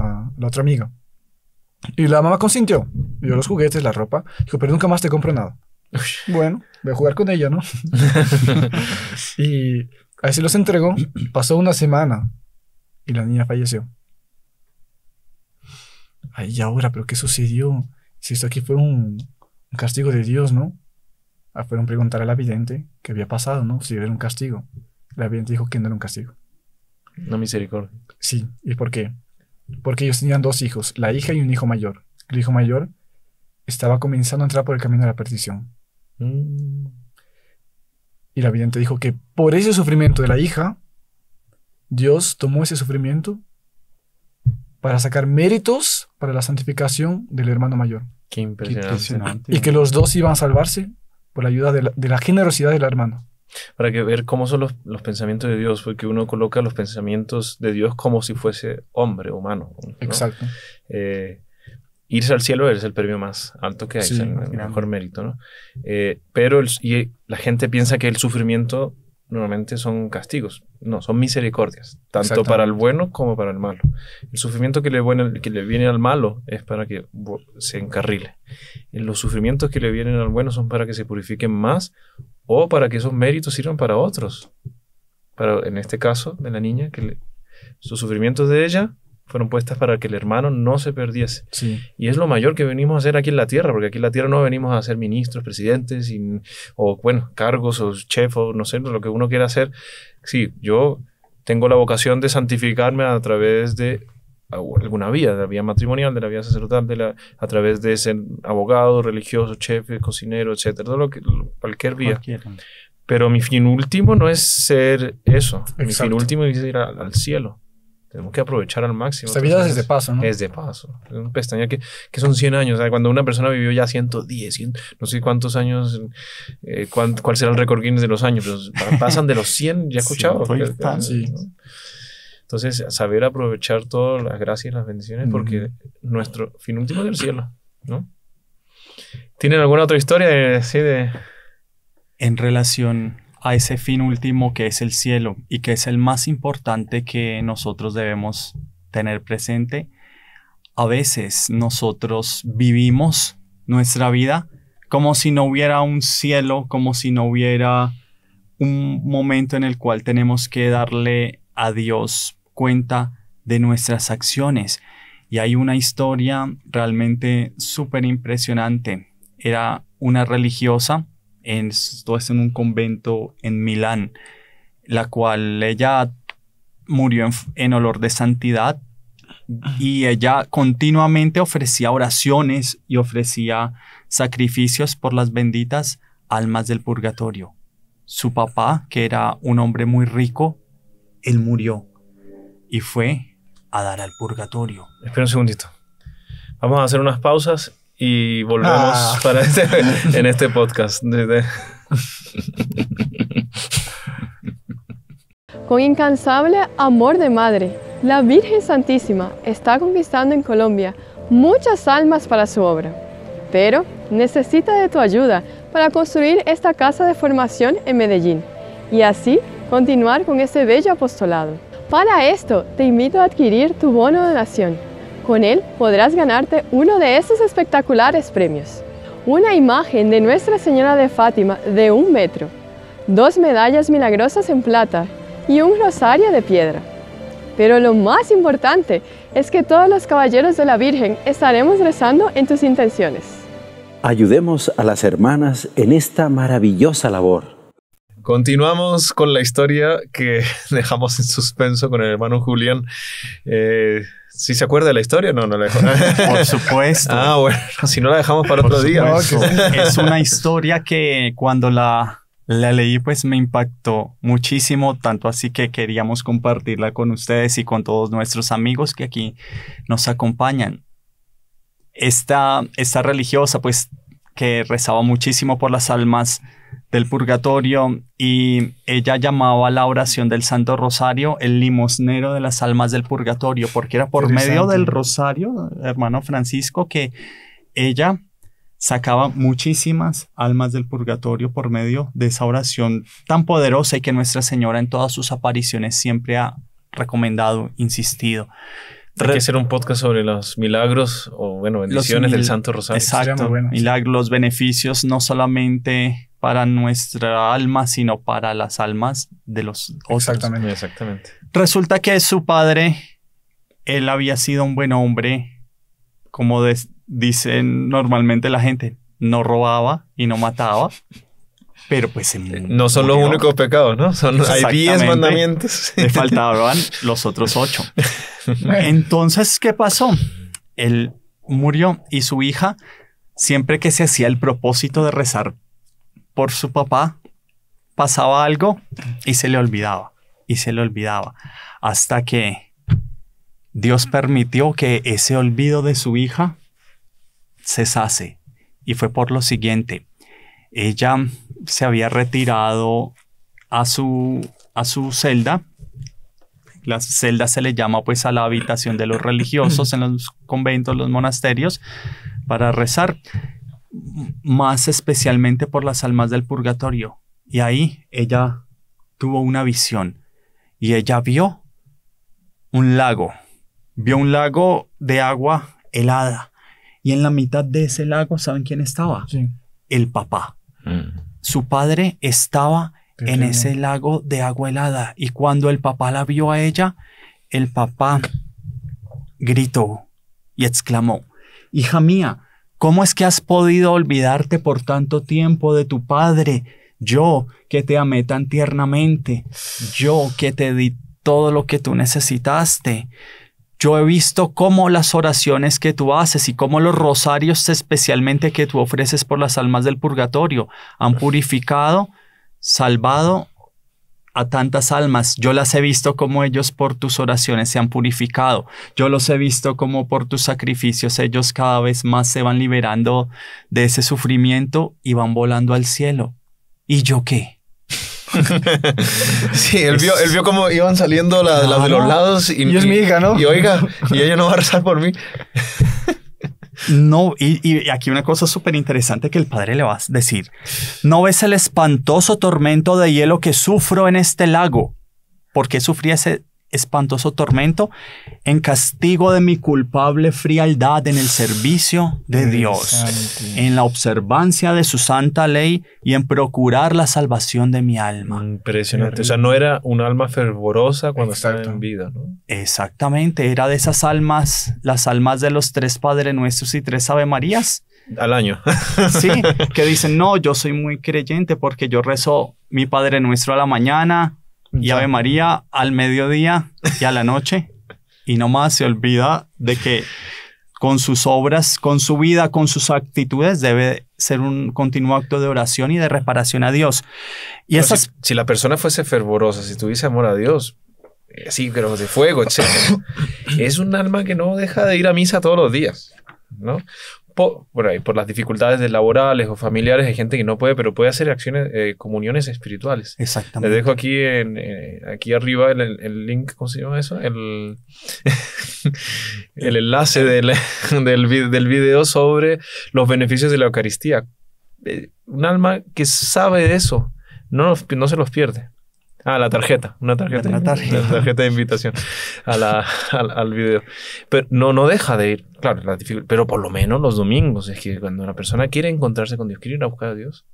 amiga. Y la mamá consintió. Vio los juguetes, la ropa. Dijo, pero nunca más te compro nada. bueno, voy a jugar con ella, ¿no? (laughs) y así los entregó. Pasó una semana y la niña falleció. Ay, ¿y ahora? ¿Pero qué sucedió? Si esto aquí fue un, castigo de Dios, ¿no? Ah, fueron preguntar a la vidente qué había pasado, ¿no? Si era un castigo. La vidente dijo que no era un castigo. No misericordia. Sí, ¿y por qué? porque ellos tenían dos hijos, la hija y un hijo mayor. El hijo mayor estaba comenzando a entrar por el camino de la perdición. Mm. Y la vidente dijo que por ese sufrimiento de la hija, Dios tomó ese sufrimiento para sacar méritos para la santificación del hermano mayor. Qué impresionante. Y que los dos iban a salvarse por la ayuda de la generosidad del hermano para que ver cómo son los, pensamientos de Dios, porque uno coloca los pensamientos de Dios como si fuese hombre, humano. Exacto. Eh, irse al cielo es el premio más alto que hay, el, mejor mérito, ¿no? Eh, pero la gente piensa que el sufrimiento normalmente son castigos, no, son misericordias, tanto para el bueno como para el malo. El sufrimiento que le viene al malo es para que se encarrile. Eh, los sufrimientos que le vienen al bueno son para que se purifiquen más o para que esos méritos sirvan para otros. Para, en este caso de la niña, que sus sufrimientos de ella fueron puestas para que el hermano no se perdiese. Sí. Y es lo mayor que venimos a hacer aquí en la tierra, porque aquí en la tierra no venimos a ser ministros, presidentes, o bueno, cargos, o chef, o no sé, lo que uno quiera hacer. Sí, yo tengo la vocación de santificarme a través de alguna vía, de la vía matrimonial, de la vía sacerdotal, de la, a través de ser abogado, religioso, chef, cocinero, etcétera, todo lo que, cualquier vía. Pero mi fin último no es ser eso. Mi fin último es ir al, cielo. Tenemos que aprovechar al máximo. Esta vida es de paso, ¿no? Es de paso. Es un pestaña que, que son 100 años. cuando una persona vivió ya 110, no sé cuántos años, eh, cuál será el récord Guinness de los años, pero pues, pasan de los 100, ya he escuchado. sí. Entonces, saber aprovechar todas las gracias y las bendiciones porque nuestro fin último es el cielo, ¿no? ¿Tienen alguna otra historia así de...? En relación a ese fin último que es el cielo y que es el más importante que nosotros debemos tener presente, a veces nosotros vivimos nuestra vida como si no hubiera un cielo, como si no hubiera un momento en el cual tenemos que darle a Dios cuenta de nuestras acciones. Y hay una historia realmente súper impresionante. Era una religiosa, en, esto en un convento en Milán, la cual ella murió en olor de santidad y ella continuamente ofrecía oraciones y ofrecía sacrificios por las benditas almas del purgatorio. Su papá, que era un hombre muy rico, él murió y fue a dar al purgatorio. Espera un segundito. Vamos a hacer unas pausas y volvemos ah. (laughs) este, en este podcast. Con incansable amor de madre, la Virgen Santísima está conquistando en Colombia muchas almas para su obra, pero necesita de tu ayuda para construir esta casa de formación en Medellín y así continuar con ese bello apostolado. Para esto, te invito a adquirir tu bono de donación. Con él podrás ganarte uno de estos espectaculares premios. Una imagen de Nuestra Señora de Fátima de un metro, dos medallas milagrosas en plata y un rosario de piedra. Pero lo más importante es que todos los caballeros de la Virgen estaremos rezando en tus intenciones. Ayudemos a las hermanas en esta maravillosa labor Continuamos con la historia que (laughs) dejamos en suspenso con el hermano Julián. Eh, si se acuerda de la historia? No, no la dejamos. (laughs) Por supuesto. Ah, bueno, (laughs) si no la dejamos para otro día. Es una historia que cuando la, la leí pues me impactó muchísimo, tanto así que queríamos compartirla con ustedes y con todos nuestros amigos que aquí nos acompañan. Esta, esta religiosa pues que rezaba muchísimo por las almas del purgatorio y ella llamaba la oración del Santo Rosario el limosnero de las almas del purgatorio, porque era por medio del rosario, hermano Francisco, que ella sacaba muchísimas almas del purgatorio por medio de esa oración tan poderosa y que Nuestra Señora en todas sus apariciones siempre ha recomendado, insistido. Hay que hacer un podcast sobre los milagros o, bueno, bendiciones del Santo Rosario. Exacto. milagros, beneficios, no solamente para nuestra alma, sino para las almas de los otros. Exactamente, exactamente. Resulta que su padre, él había sido un buen hombre, como dicen normalmente la gente, no robaba y no mataba. (laughs) Pero pues eh, no son los únicos pecados, ¿no? Son, hay 10 mandamientos. (laughs) Le faltaban los otros 8. Entonces, ¿qué pasó? Él murió y su hija, siempre que se hacía el propósito de rezar por su papá, pasaba algo y se le olvidaba, y se le olvidaba, hasta que Dios permitió que ese olvido de su hija cesase. Y fue por lo siguiente, ella se había retirado a su, celda la celda. se le llama pues a la habitación de los religiosos (clears throat) en los conventos, los monasterios, para rezar, más especialmente por las almas del purgatorio. Y ahí ella tuvo una visión y ella vio un lago, vio un lago de agua helada y en la mitad de ese lago, ¿saben quién estaba? Sí. El papá su padre estaba en ese lago de agua helada y cuando el papá la vio a ella, el papá gritó y exclamó, Hija mía, ¿cómo es que has podido olvidarte por tanto tiempo de tu padre? Yo que te amé tan tiernamente, yo que te di todo lo que tú necesitaste. Yo he visto cómo las oraciones que tú haces y cómo los rosarios especialmente que tú ofreces por las almas del purgatorio han purificado, salvado a tantas almas. Yo las he visto como ellos por tus oraciones se han purificado. Yo los he visto como por tus sacrificios ellos cada vez más se van liberando de ese sufrimiento y van volando al cielo. ¿Y yo qué? (laughs) sí, él vio, él vio cómo iban saliendo las, de los lados. Y, es mi hija, ¿no? oiga, y ella no va a rezar por mí. No, y, y, aquí una cosa súper interesante que el padre le va a decir. ¿No ves el espantoso tormento de hielo que sufro en este lago? ¿Por qué sufrí ese espantoso tormento en castigo de mi culpable frialdad en el servicio de Dios, en la observancia de su santa ley y en procurar la salvación de mi alma. Impresionante. O sea, no era un alma fervorosa cuando estaba en vida, ¿no? Exactamente. Era de esas almas, las almas de los tres Padres Nuestros y tres Ave Marías. Al año. (laughs) sí, que dicen, no, yo soy muy creyente porque yo rezo mi Padre Nuestro a la mañana, y Ave María al mediodía y a la noche y más se olvida de que con sus obras, con su vida, con sus actitudes debe ser un continuo acto de oración y de reparación a Dios. Y esas... si, la persona fuese fervorosa, si tuviese amor a Dios, eh, sí, pero de fuego, (laughs) es un alma que no deja de ir a misa todos los días, ¿no? por, las dificultades laborales o familiares, hay gente que no puede, pero puede hacer acciones, eh, comuniones espirituales. Exactamente. Les dejo aquí, eh, aquí arriba el, link, ¿cómo eso? (laughs) El, enlace del, (laughs) del, video sobre los beneficios de la Eucaristía. Eh, un alma que sabe de eso, no, no se los pierde. Ah, la tarjeta, una tarjeta. La tarjeta. de invitación a la, al, video. Pero no, no deja de ir, claro, la pero por lo menos los domingos. Es que cuando una persona quiere encontrarse con Dios, quiere ir a buscar a Dios,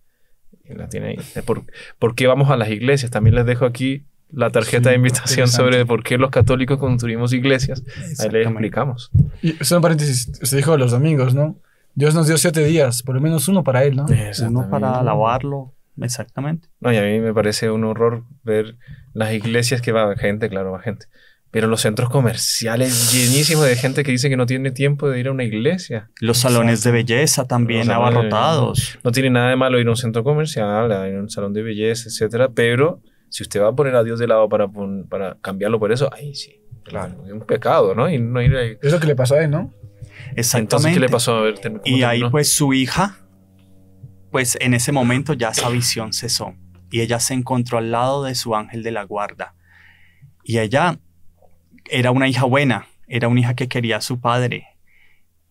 la tiene ahí. ¿Por, ¿Por, qué vamos a las iglesias? También les dejo aquí la tarjeta de invitación sobre por qué los católicos construimos iglesias. Ahí les explicamos. Y solo paréntesis, se dijo los domingos, ¿no? Dios nos dio siete días, por lo menos uno para Él, ¿no? Uno para alabarlo, Exactamente. No, y a mí me parece un horror ver las iglesias que va gente, claro, va gente. Pero los centros comerciales llenísimos de gente que dice que no tiene tiempo de ir a una iglesia. Los salones de belleza también abarrotados. No tiene nada de malo ir a un centro comercial, a ir a un salón de belleza, etc Pero si usted va a poner a Dios de lado para, cambiarlo por eso, ahí sí. Claro, es un pecado, ¿no? Y no ir Es lo que le pasó a él, ¿no? Exactamente. Entonces, le pasó a ver? Y ahí, pues, su hija pues en ese momento ya esa visión cesó y ella se encontró al lado de su ángel de la guarda. Y ella era una hija buena, era una hija que quería a su padre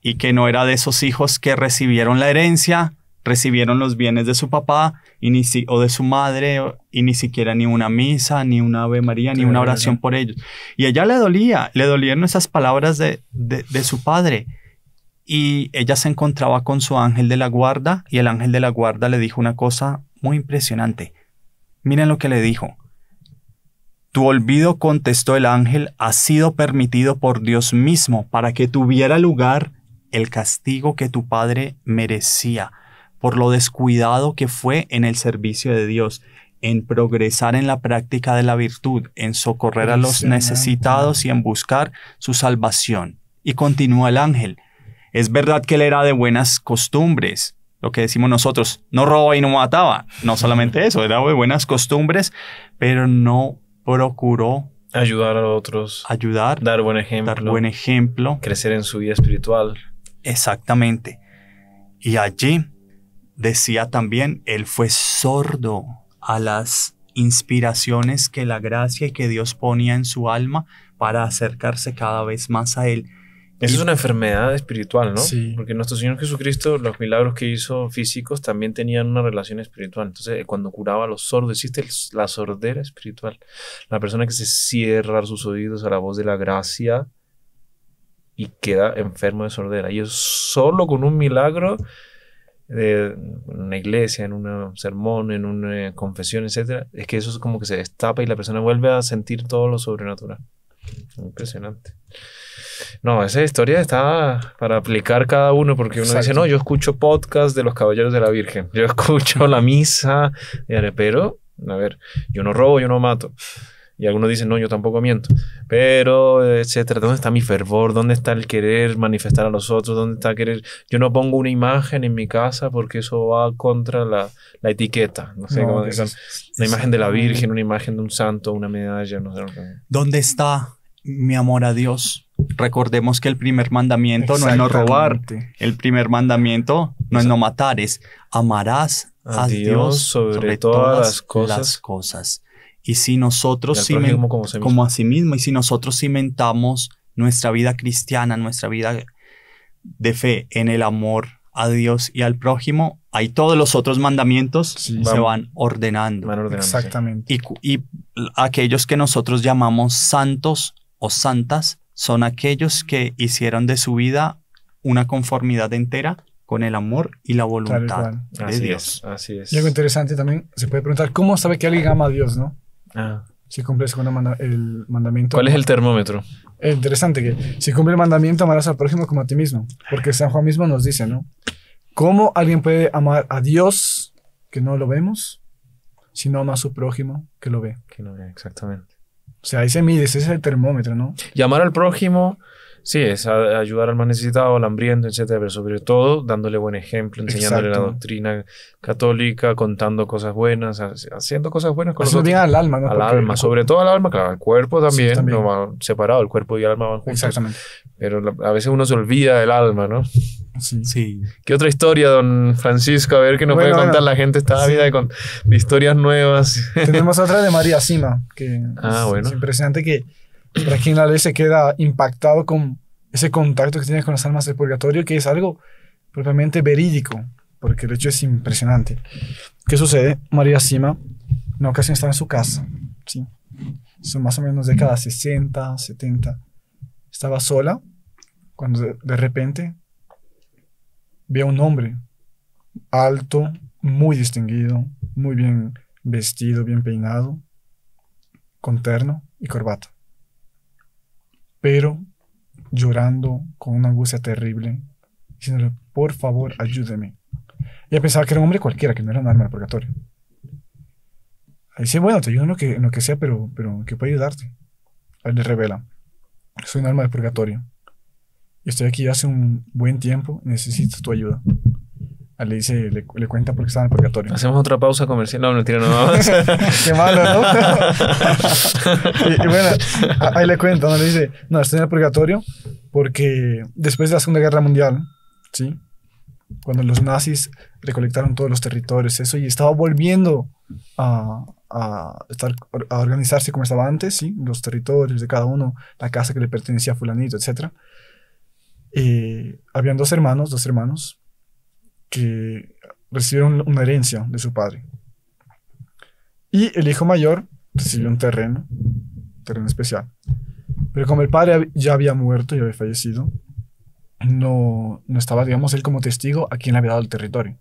y que no era de esos hijos que recibieron la herencia, recibieron los bienes de su papá y ni si, o de su madre y ni siquiera ni una misa, ni una Ave María, ni una oración por ellos. Y a ella le dolía, le dolían esas palabras de, de su padre y ella se encontraba con su ángel de la guarda y el ángel de la guarda le dijo una cosa muy impresionante. Miren lo que le dijo. Tu olvido, contestó el ángel, ha sido permitido por Dios mismo para que tuviera lugar el castigo que tu padre merecía por lo descuidado que fue en el servicio de Dios, en progresar en la práctica de la virtud, en socorrer a los necesitados y en buscar su salvación. Y continúa el ángel, es verdad que él era de buenas costumbres, lo que decimos nosotros, no robaba y no mataba. No solamente eso, era de buenas costumbres, pero no procuró ayudar a otros, ayudar, dar buen ejemplo, dar buen ejemplo, crecer en su vida espiritual. Exactamente. Y allí decía también, él fue sordo a las inspiraciones que la gracia que Dios ponía en su alma para acercarse cada vez más a él eso es una enfermedad espiritual, ¿no? Sí. Porque nuestro Señor Jesucristo, los milagros que hizo físicos también tenían una relación espiritual. Entonces, eh, cuando curaba a los sordos, existe la sordera espiritual. La persona que se cierra sus oídos a la voz de la gracia y queda enfermo de sordera. Y es solo con un milagro de una iglesia, en un sermón, en una eh, confesión, etcétera, es que eso es como que se destapa y la persona vuelve a sentir todo lo sobrenatural. Impresionante. No, esa historia está para aplicar cada uno, porque uno dice, no, yo escucho podcast de los Caballeros de la Virgen, yo (laughs) escucho la misa, pero, a ver, yo no robo, yo no mato. Y algunos dicen, no, yo tampoco miento. Pero, etcétera, ¿dónde está mi fervor? ¿Dónde está el querer manifestar a los otros? ¿Dónde está el querer? Yo no pongo una imagen en mi casa porque eso va contra la, la etiqueta. No sé cómo dicen. Una imagen de la Virgen, una imagen de un santo, una medalla, no sé. ¿Dónde está mi amor a Dios? Recordemos que el primer mandamiento no es no robar, el primer mandamiento no es no matar, es amarás a, Dios, sobre, todas, las, cosas. Y si nosotros como, a sí mismo, y si nosotros cimentamos nuestra vida cristiana, nuestra vida de fe en el amor a Dios y al prójimo, ahí todos los otros mandamientos se van ordenando. Exactamente. y aquellos que nosotros llamamos santos o santas, son aquellos que hicieron de su vida una conformidad entera con el amor y la voluntad de Dios. así es. Y algo interesante también, se puede preguntar, ¿cómo sabe que alguien ama a Dios, no? Ah. Si cumple con el mandamiento. ¿Cuál es el termómetro? interesante que si cumple el mandamiento amarás al prójimo como a ti mismo, porque San Juan mismo nos dice, ¿no? ¿Cómo alguien puede amar a Dios que no lo vemos, si no ama a su prójimo que lo ve? Que lo ve, exactamente. O sea, ahí se mide, ese es el termómetro, ¿no? Llamar al prójimo Sí, es ayudar al más necesitado, al hambriento, etcétera, pero sobre todo dándole buen ejemplo, enseñándole la doctrina católica, contando cosas buenas, haciendo cosas buenas con bien al alma, ¿no? Al alma, sobre todo al alma, claro, al cuerpo también, no va separado, el cuerpo y el alma van juntos. Exactamente. Pero a veces uno se olvida del alma, ¿no? Sí. ¿Qué otra historia, don Francisco? A ver qué nos puede contar la gente. esta vida con historias nuevas. Tenemos (laughs) otra de María Sima, que ah, es impresionante que la Ley se queda impactado con ese contacto que tiene con las almas del purgatorio, que es algo propiamente verídico, porque el hecho es impresionante. ¿Qué sucede? María Sima, una ocasión está en su casa, ¿sí? son más o menos décadas 60, 70. Estaba sola cuando de, de repente ve a un hombre alto, muy distinguido, muy bien vestido, bien peinado, con terno y corbata pero llorando con una angustia terrible, diciéndole, por favor, ayúdeme. Ella pensaba que era un hombre cualquiera, que no era un alma de purgatorio. dice, bueno, te ayudo en lo que, que sea, pero, pero que puede ayudarte. Ahí le revela, soy un alma de purgatorio. Estoy aquí hace un buen tiempo, necesito tu ayuda le dice, le, cuenta porque estaba en el purgatorio. Hacemos otra pausa comercial. No, mentira, no. no. (laughs) Qué malo, ¿no? (laughs) y, bueno, ahí le cuenta, ¿no? Le dice, no, estoy en el purgatorio porque después de la Segunda Guerra Mundial, ¿sí? Cuando los nazis recolectaron todos los territorios, eso, y estaba volviendo a, a, estar, a organizarse como estaba antes, ¿sí? Los territorios de cada uno, la casa que le pertenecía a fulanito, etc. y eh, habían dos hermanos, dos hermanos, que recibieron una herencia de su padre. Y el hijo mayor recibió un terreno, un terreno especial. Pero como el padre ya había muerto, y había fallecido, no, no estaba, digamos, él como testigo a quien le había dado el territorio.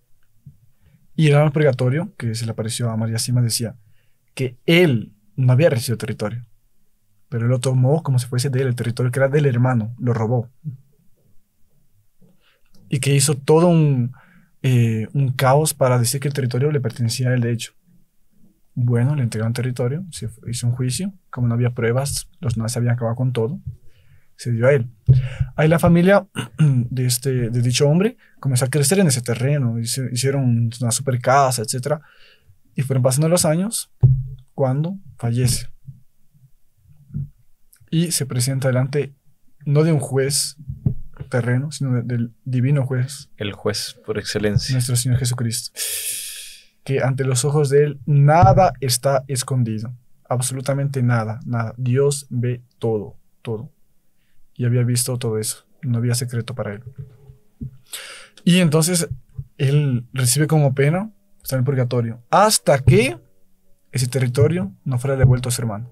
Y el un purgatorio, que se le apareció a María Sima, decía que él no había recibido territorio, pero él lo tomó como si fuese de él, el territorio que era del hermano, lo robó. Y que hizo todo un, eh, un caos para decir que el territorio le pertenecía a él de hecho. Bueno, le entregaron territorio, se hizo un juicio, como no había pruebas, los nazis habían acabado con todo, se dio a él. Ahí la familia (clears throat) de, este, de dicho hombre comenzó a crecer en ese terreno, hicieron una super casa, etc. Y fueron pasando los años cuando fallece. Y se presenta delante, no de un juez, terreno, sino del divino juez. El juez por excelencia. Nuestro Señor Jesucristo. Que ante los ojos de Él nada está escondido. Absolutamente nada, nada. Dios ve todo, todo. Y había visto todo eso. No había secreto para Él. Y entonces Él recibe como pena, está en purgatorio, hasta que ese territorio no fuera devuelto a su hermano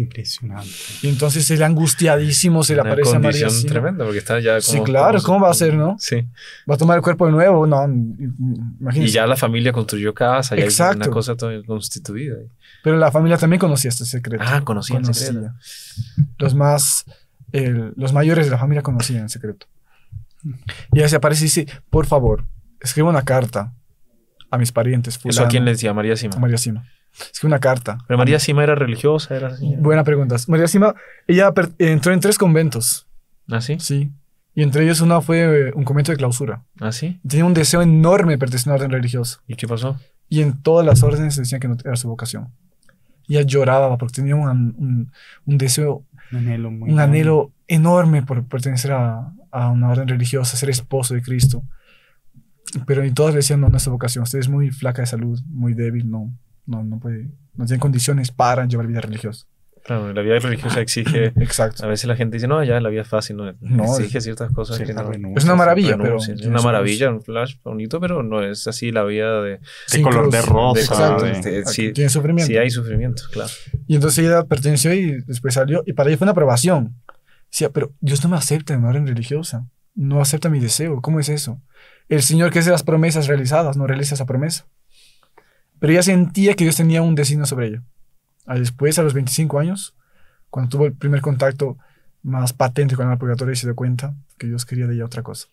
impresionante. Y entonces el angustiadísimo se le aparece a María. Es tremenda, porque está ya como. Sí, claro, ¿cómo va a ser, no? Sí. ¿Va a tomar el cuerpo de nuevo? No, imagínate. Mm, y ya la familia construyó casa, ya Exacto. una cosa constituida. Pero la familia también conocía este secreto. Ah, conocía, este secreto. Los más. los mayores de la familia conocían el secreto. Y ella se aparece y dice: Por favor, escriba una carta a mis parientes. ¿Eso a quién le decía? María Sima. María Sima. Es que una carta. Pero María Sima era religiosa, era Buena pregunta. María Sima, ella entró en tres conventos. ¿Ah, sí? Sí. Y entre ellos una fue eh, un convento de clausura. ¿Ah, sí? Tenía un deseo enorme de pertenecer a una orden religiosa. ¿Y qué pasó? Y en todas las órdenes decían que no era su vocación. ella lloraba porque tenía un, deseo, un anhelo, enorme por pertenecer a, una orden religiosa, ser esposo de Cristo. Pero en todas le decían, no, no es su vocación, usted es muy flaca de salud, muy débil, no, no, no puede, no tiene condiciones para llevar vida religiosa. Claro, la vida religiosa ah, exige. (laughs) Exacto. A veces la gente dice, no, ya la vida es fácil, no, exige ciertas cosas. no, es una maravilla, pero. Es una maravilla, un flash bonito, pero no es así la vida de. color de rosa. Este, sí, Sí, hay sufrimiento, claro. Y entonces ella perteneció y después salió, y para ella fue una aprobación. Decía, pero Dios no me acepta en una orden religiosa. No acepta mi deseo. ¿Cómo es eso? El Señor que hace las promesas realizadas no realiza esa promesa. Pero ya sentía que Dios tenía un destino sobre ella. Ah, después, a los 25 años, cuando tuvo el primer contacto más patente con la purgatoria se dio cuenta que Dios quería de ella otra cosa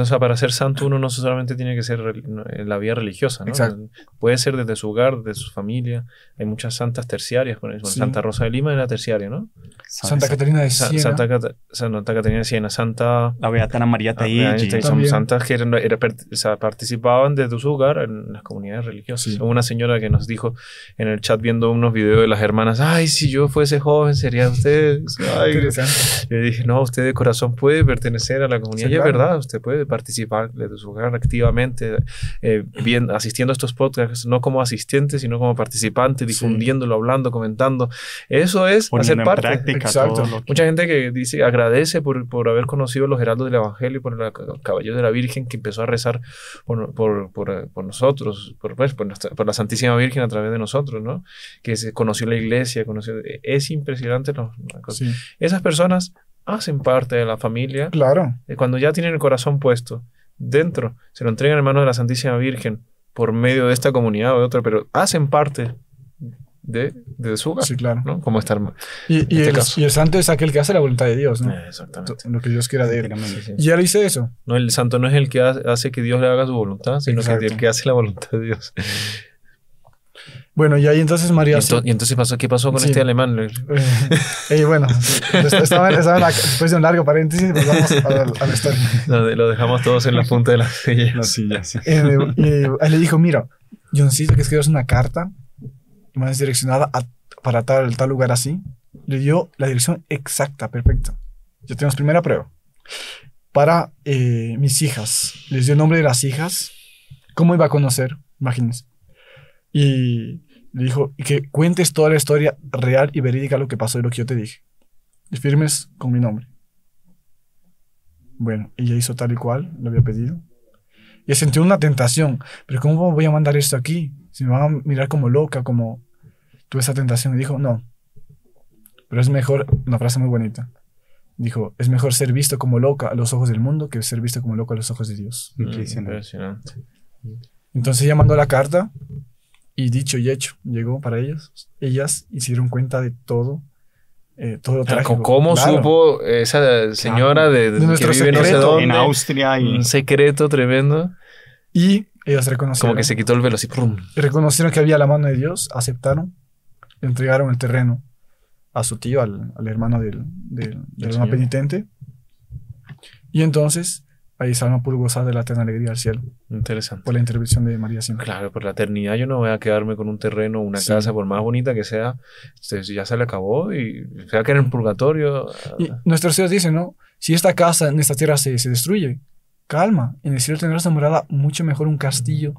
o sea, para ser santo uno no solamente tiene que ser en eh, la vía religiosa, Puede ser desde su hogar, de su familia. Hay muchas santas terciarias, por ejemplo. Santa Rosa de Lima era terciaria, ¿no? Santa, Santa Catarina de Siena. Santa, Santa, de Siena, Santa... La María ah, Taigi. Son santas que eran, participaban desde su hogar en las comunidades religiosas. Una señora que nos dijo en el chat viendo unos videos de las hermanas, ay, si yo fuese joven sería usted. (laughs) Ay. Le dije, no, usted de corazón puede pertenecer a la comunidad. y es verdad. Usted puede participar, jugar activamente, eh, bien, asistiendo a estos podcasts, no como asistente, sino como participante, difundiéndolo, hablando, comentando. Eso es hacer parte. Práctica, Exacto. Mucha gente que dice, agradece por, por haber conocido a los heraldos del Evangelio, y por el caballero de la Virgen que empezó a rezar por, por, nosotros, pues, por, la Santísima Virgen a través de nosotros, ¿no? Que se conoció la iglesia, conoció... E, es impresionante. Esas personas hacen parte de la familia. Claro. Eh, cuando ya tienen el corazón puesto dentro, se lo entregan manos de la Santísima Virgen por medio de esta comunidad o de otra, pero hacen parte de, su casa. Sí, claro. ¿no? Como estar, este y, el, santo es aquel que hace la voluntad de Dios, ¿no? Eh, exactamente. Lo que Dios quiera de él. le dice eso. No, el santo no es el que hace que Dios le haga su voluntad, sino que el que hace la voluntad de Dios. Bueno, y ahí entonces María... ¿Y, entonces, qué pasó con este alemán? Eh, bueno, estaba, después de un largo paréntesis, pues vamos a, la Lo, dejamos todos en la punta de la silla. Eh, le dijo, mira, yo necesito que escribas una carta más direccionada para tal, tal lugar así. Le dio la dirección exacta, perfecta. Ya tenemos primera prueba. Para eh, mis hijas, les dio el nombre de las hijas. ¿Cómo iba a conocer? Imagínense y le dijo, que cuentes toda la historia real y verídica lo que pasó y lo que yo te dije. Y firmes con mi nombre. Bueno, ella hizo tal y cual, lo había pedido. Y sentí una tentación. Pero ¿cómo voy a mandar esto aquí? Si me van a mirar como loca, como... Tuve esa tentación y dijo, no. Pero es mejor, una frase muy bonita. Dijo, es mejor ser visto como loca a los ojos del mundo que ser visto como loca a los ojos de Dios. Mm, impresionante. Entonces ella mandó la carta y dicho y hecho, llegó para ellas Ellas hicieron cuenta de todo. Eh, todo lo trágico. ¿Cómo supo esa señora de, de, que vive en Austria? Y... Un secreto tremendo. Y ellas reconocieron. Como que se quitó el velo así. Reconocieron que había la mano de Dios, aceptaron, entregaron el terreno a su tío, al, hermano del, del, penitente. Y entonces ahí salva por gozar de la eterna alegría al cielo. Interesante. Por la intervención de María Siempre. Claro, por la eternidad yo no voy a quedarme con un terreno, una casa, por más bonita que sea, este, ya se le acabó y se va a quedar en el purgatorio. nuestros Dios dicen, ¿no? Si esta casa en esta tierra se, se destruye, calma, en el cielo tendrás morada mucho mejor, un castillo.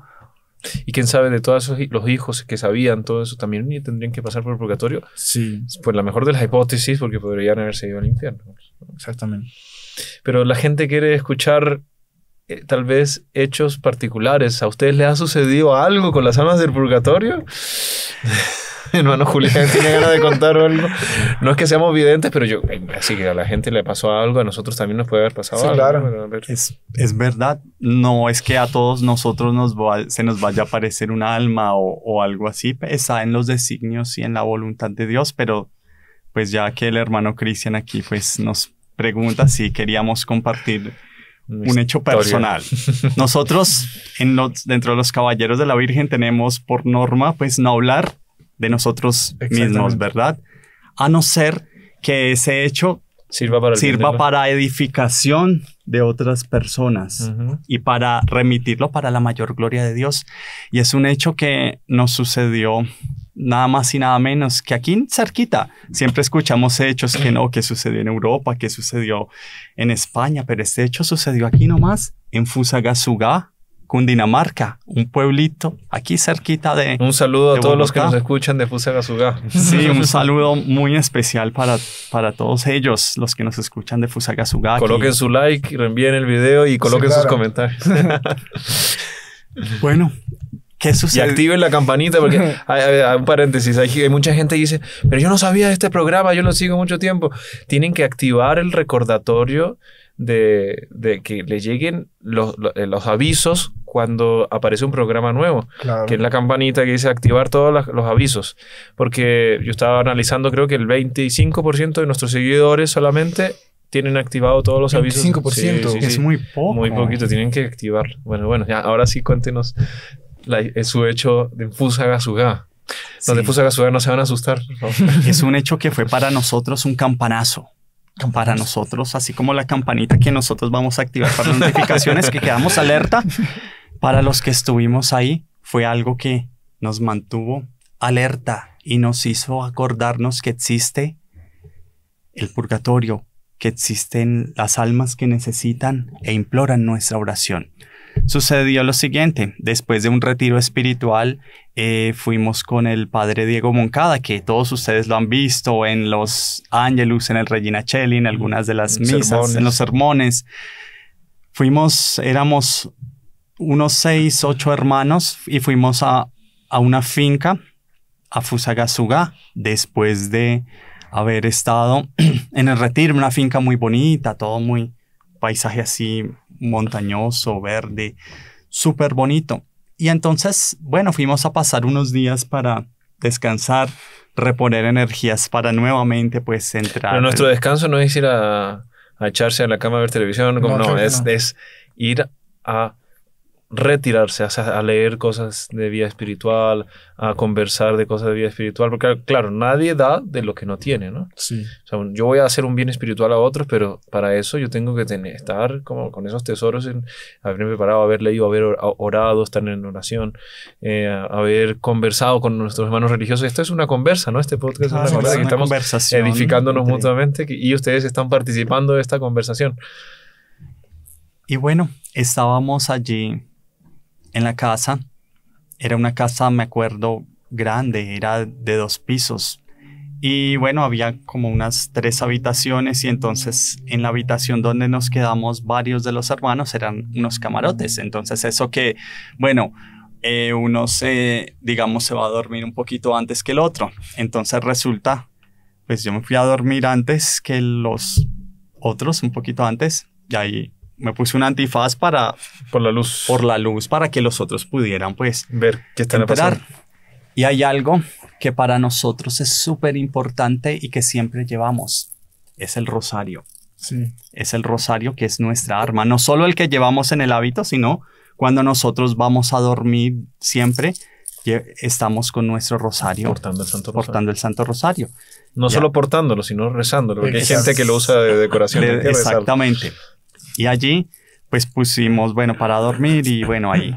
Y quién sabe, de todos los hijos que sabían todo eso también y tendrían que pasar por el purgatorio. Sí. Pues la mejor de las hipótesis, porque podrían haberse ido al infierno. Exactamente. Pero la gente quiere escuchar eh, tal vez hechos particulares. ¿A ustedes le ha sucedido algo con las almas del purgatorio? (laughs) hermano Julián tiene ganas de contar algo. No es que seamos videntes, pero yo, eh, así que a la gente le pasó algo, a nosotros también nos puede haber pasado sí, algo. Claro. Es, verdad. No es que a todos nosotros nos se nos vaya a aparecer un alma o, algo así. Está en los designios y en la voluntad de Dios, pero pues ya que el hermano Cristian aquí pues nos pregunta si queríamos compartir un hecho personal. (laughs) Nosotros, dentro de los Caballeros de la Virgen, tenemos por norma, pues, no hablar de nosotros mismos, ¿verdad? A no ser que ese hecho sirva para, edificación de otras personas y para remitirlo para la mayor gloria de Dios. Y es un hecho que nos sucedió nada más y nada menos que aquí cerquita. Siempre escuchamos hechos que no, que sucedió en Europa, que sucedió en España, pero este hecho sucedió aquí nomás, en Fusagasugá, Cundinamarca, un pueblito aquí cerquita de... Un saludo a todos los que nos escuchan de Fusagasugá. Sí, un (laughs) saludo muy especial para, para todos ellos, los que nos escuchan de Fusagasugá. Coloquen su like, reenvíen el video y coloquen sus comentarios. (laughs) (laughs) bueno, ¿Qué sucede? Y activen la campanita porque (laughs) hay, un paréntesis, hay, mucha gente que dice, pero yo no sabía de este programa, yo lo sigo mucho tiempo. Tienen que activar el recordatorio de, que le lleguen los, eh, los, avisos cuando aparece un programa nuevo, que es la campanita que dice activar todos los, avisos, porque yo estaba analizando, creo que el 25% de nuestros seguidores solamente tienen activado todos los avisos. 25%, es muy poco. Muy poquito, tienen que activar. Bueno, bueno, ya, ahora sí cuéntenos su hecho de Fusagasugá. Los de no se van a asustar. (laughs) Es un hecho que fue para nosotros un campanazo para nosotros, así como la campanita que nosotros vamos a activar para las notificaciones, que quedamos alerta, para los que estuvimos ahí, fue algo que nos mantuvo alerta y nos hizo acordarnos que existe el purgatorio, que existen las almas que necesitan e imploran nuestra oración. Sucedió lo siguiente, después de un retiro espiritual eh, fuimos con el padre Diego Moncada, que todos ustedes lo han visto en los Angelus, en el Regina Chelli, en algunas de las misas, en los sermones. Fuimos, éramos unos seis, ocho hermanos y fuimos a, a una finca, a Fusagasugá, después de haber estado (clears throat) en el retiro, una finca muy bonita, todo muy paisaje así montañoso, verde, súper bonito. Y entonces, bueno, fuimos a pasar unos días para descansar, reponer energías para nuevamente pues entrar. Pero nuestro descanso no es ir a, echarse a la cama a ver televisión, como, no, es, no, es, ir a retirarse a, leer cosas de vida espiritual, a conversar de cosas de vida espiritual, porque claro, nadie da de lo que no tiene, ¿no? Sí. yo voy a hacer un bien espiritual a otros, pero para eso yo tengo que estar como con esos tesoros, en, haberme preparado, haber leído, haber orado, estar en oración, eh, haber conversado con nuestros hermanos religiosos. Esto es una conversa, ¿no? Este podcast es una, ah, conversación estamos edificándonos mutuamente y ustedes están participando de esta conversación. Y bueno, estábamos allí en la casa. Era una casa, me acuerdo, grande, era de dos pisos. Y bueno, había como unas tres habitaciones y entonces en la habitación donde nos quedamos varios de los hermanos eran unos camarotes. Entonces eso que, bueno, eh, uno se, digamos, se va a dormir un poquito antes que el otro. Entonces resulta, pues yo me fui a dormir antes que los otros, un poquito antes, y ahí me puse un antifaz para... Por la luz. Por la luz, para que los otros pudieran, pues... Ver qué está pasando. Y hay algo que para nosotros es súper importante y que siempre llevamos. Es el rosario. Sí. Es el rosario que es nuestra arma. No solo el que llevamos en el hábito, sino cuando nosotros vamos a dormir siempre estamos con nuestro rosario. Portando el Santo Rosario. No solo portándolo, sino rezándolo. Porque hay gente que lo usa de decoración. exactamente. Y allí, pues pusimos, bueno, para dormir y bueno, ahí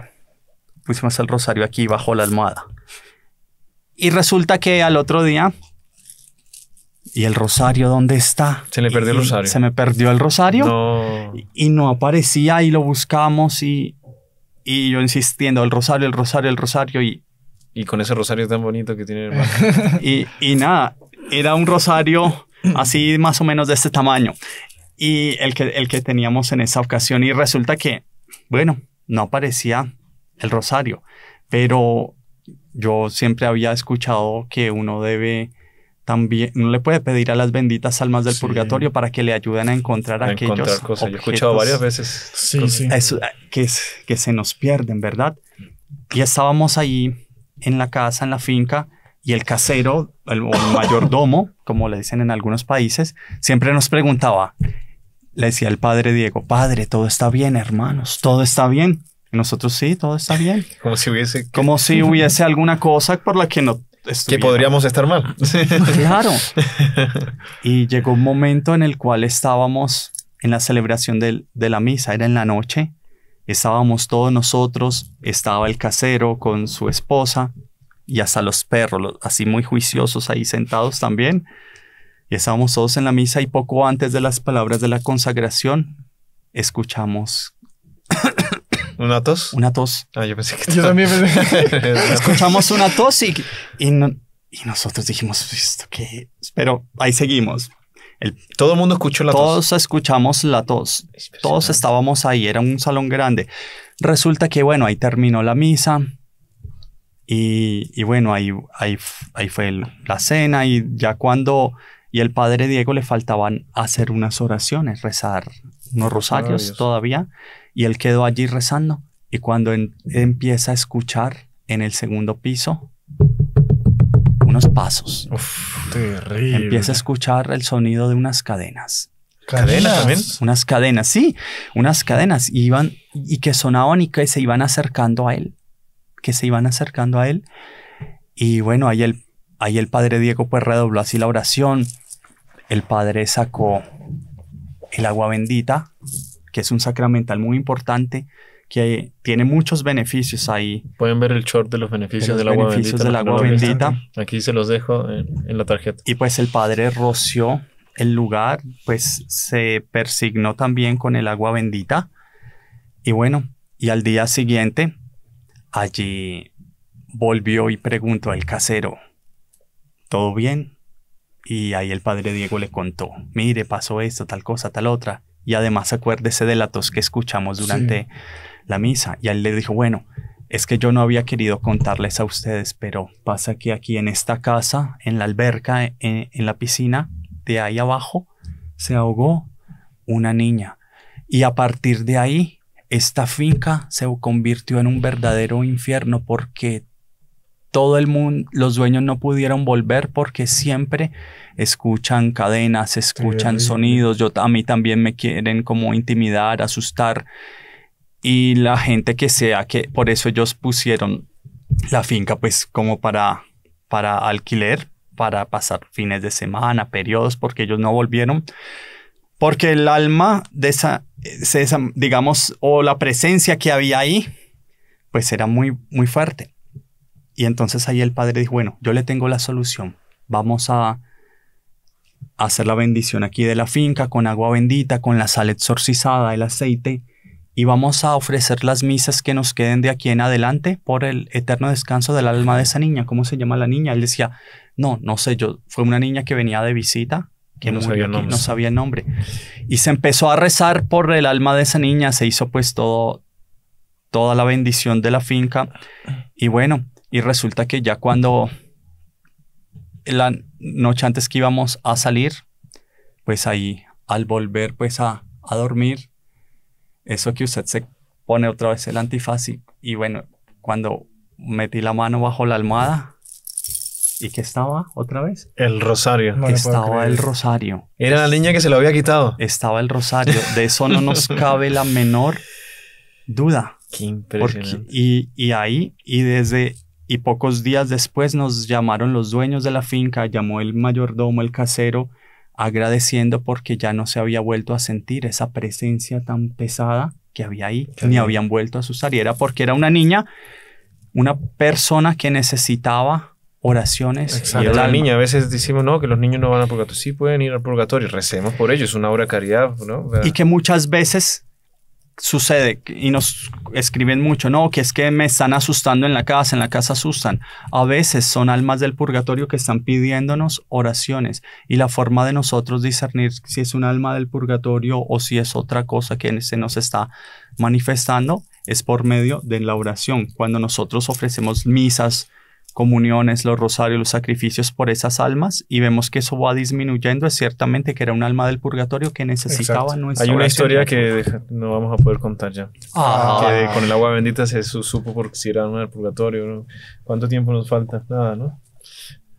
pusimos el rosario aquí bajo la almohada. Y resulta que al otro día, ¿y el rosario dónde está? Se le perdió el rosario. Se me perdió el rosario. Y, no aparecía y lo buscamos y, yo insistiendo, el rosario, el rosario, el rosario y... Y con ese rosario tan bonito que tiene (laughs) y, y nada, era un rosario así más o menos de este tamaño y el que, el que teníamos en esa ocasión. Y resulta que, bueno, no aparecía el rosario, pero yo siempre había escuchado que uno debe también, uno le puede pedir a las benditas almas del purgatorio para que le ayuden a encontrar aquellos Objetos, he escuchado varias veces que, se nos pierden, ¿verdad? Y estábamos ahí en la casa, en la finca, y el casero, el mayordomo, como le dicen en algunos países, siempre nos preguntaba, le decía el padre Diego, padre, todo está bien, hermanos, todo está bien. nosotros sí, todo está bien. (laughs) Como si hubiese... Como si (laughs) hubiese alguna cosa por la que no... Que podríamos estar mal. (laughs) claro. Y llegó un momento en el cual estábamos en la celebración de, de la misa, era en la noche, estábamos todos nosotros, estaba el casero con su esposa y hasta los perros, así muy juiciosos ahí sentados también. Y estábamos todos en la misa y poco antes de las palabras de la consagración escuchamos... (coughs) ¿Una tos? Una tos. Ah, yo pensé que... Yo también pensé... (laughs) (laughs) escuchamos una tos y, y, nosotros dijimos, ¿esto qué Pero ahí seguimos. El, todo el mundo escuchó la todos tos. Todos escuchamos la tos. todos estábamos ahí, era un salón grande. Resulta que, bueno, ahí terminó la misa. Y, y bueno, ahí, ahí, ahí fue la cena. Y ya cuando y el padre Diego le faltaban hacer unas oraciones, rezar unos rosarios todavía, y él quedó allí rezando. Y cuando empieza a escuchar en el segundo piso unos pasos, Uf, terrible. empieza a escuchar el sonido de unas cadenas. ¿Cadenas? Unas cadenas, sí, unas cadenas. Y iban, y que sonaban y que se iban acercando a él. Que se iban acercando a él. Y bueno, ahí el, ahí el padre Diego pues redobló así la oración el padre sacó el agua bendita, que es un sacramental muy importante, que tiene muchos beneficios ahí. Pueden ver el short de los beneficios, del, agua bendita, Aquí se los dejo en, en, la tarjeta. Y pues el padre roció el lugar, pues se persignó también con el agua bendita. Y bueno, y al día siguiente, allí volvió y preguntó al casero, ¿todo bien? Y ahí el padre Diego le contó, mire, pasó esto, tal cosa, tal otra. Y además acuérdese de la tos que escuchamos durante la misa. Y él le dijo, bueno, es que yo no había querido contarles a ustedes, pero pasa que aquí en esta casa, en la alberca, e-, en la piscina, de ahí abajo, se ahogó una niña. Y a partir de ahí, esta finca se convirtió en un verdadero infierno porque todo el mundo, los dueños no pudieron volver porque siempre escuchan cadenas, escuchan sonidos, yo, a mí también me quieren como intimidar, asustar. Y la gente que sea, que por eso ellos pusieron la finca pues como para, para alquiler, para pasar fines de semana, periodos, porque ellos no volvieron. Porque el alma de esa, de esa digamos, o la presencia que había ahí, pues era muy, muy fuerte. Y entonces ahí el padre dijo, bueno, yo le tengo la solución. Vamos a hacer la bendición aquí de la finca con agua bendita, con la sal exorcizada, el aceite, y vamos a ofrecer las misas que nos queden de aquí en adelante por el eterno descanso del alma de esa niña. ¿Cómo se llama la niña? Él decía, no, no sé, yo fue una niña que venía de visita, que no, sabía, no sabía el nombre. Y se empezó a rezar por el alma de esa niña, se hizo pues todo, toda la bendición de la finca, y bueno, y resulta que ya cuando la noche antes que íbamos a salir, pues ahí al volver pues a, dormir, eso que usted se pone otra vez el antifaz y, bueno, cuando metí la mano bajo la almohada, ¿Y qué estaba otra vez? El rosario. estaba el rosario. Era la niña que se lo había quitado. Estaba el rosario. (laughs) De eso no nos cabe la menor duda. Qué impresionante. Porque, y, y, ahí, y desde y pocos días después nos llamaron los dueños de la finca, llamó el mayordomo, el casero, agradeciendo porque ya no se había vuelto a sentir esa presencia tan pesada que había ahí, ni habían vuelto a su Y porque era una niña, una persona que necesitaba oraciones. Exacto. La niña, a veces decimos, no, que los niños no van al purgatorio. Sí, pueden ir al purgatorio, recemos por ellos, es una obra caridad, Y que muchas veces sucede y nos escriben mucho, no, que es que me están asustando en la casa, en la casa asustan. A veces son almas del purgatorio que están pidiéndonos oraciones y la forma de nosotros discernir si es un alma del purgatorio o si es otra cosa que se nos está manifestando es por medio de la oración. Cuando nosotros ofrecemos misas, comuniones, los rosarios, los sacrificios por esas almas y vemos que eso va disminuyendo. Es ciertamente que era un alma del purgatorio que necesitaba nuestra nuestra. Hay una historia que no vamos a poder contar ya. Ah. Que con el agua bendita se supo porque si era alma del purgatorio. ¿Cuánto tiempo nos falta? Nada, ¿no?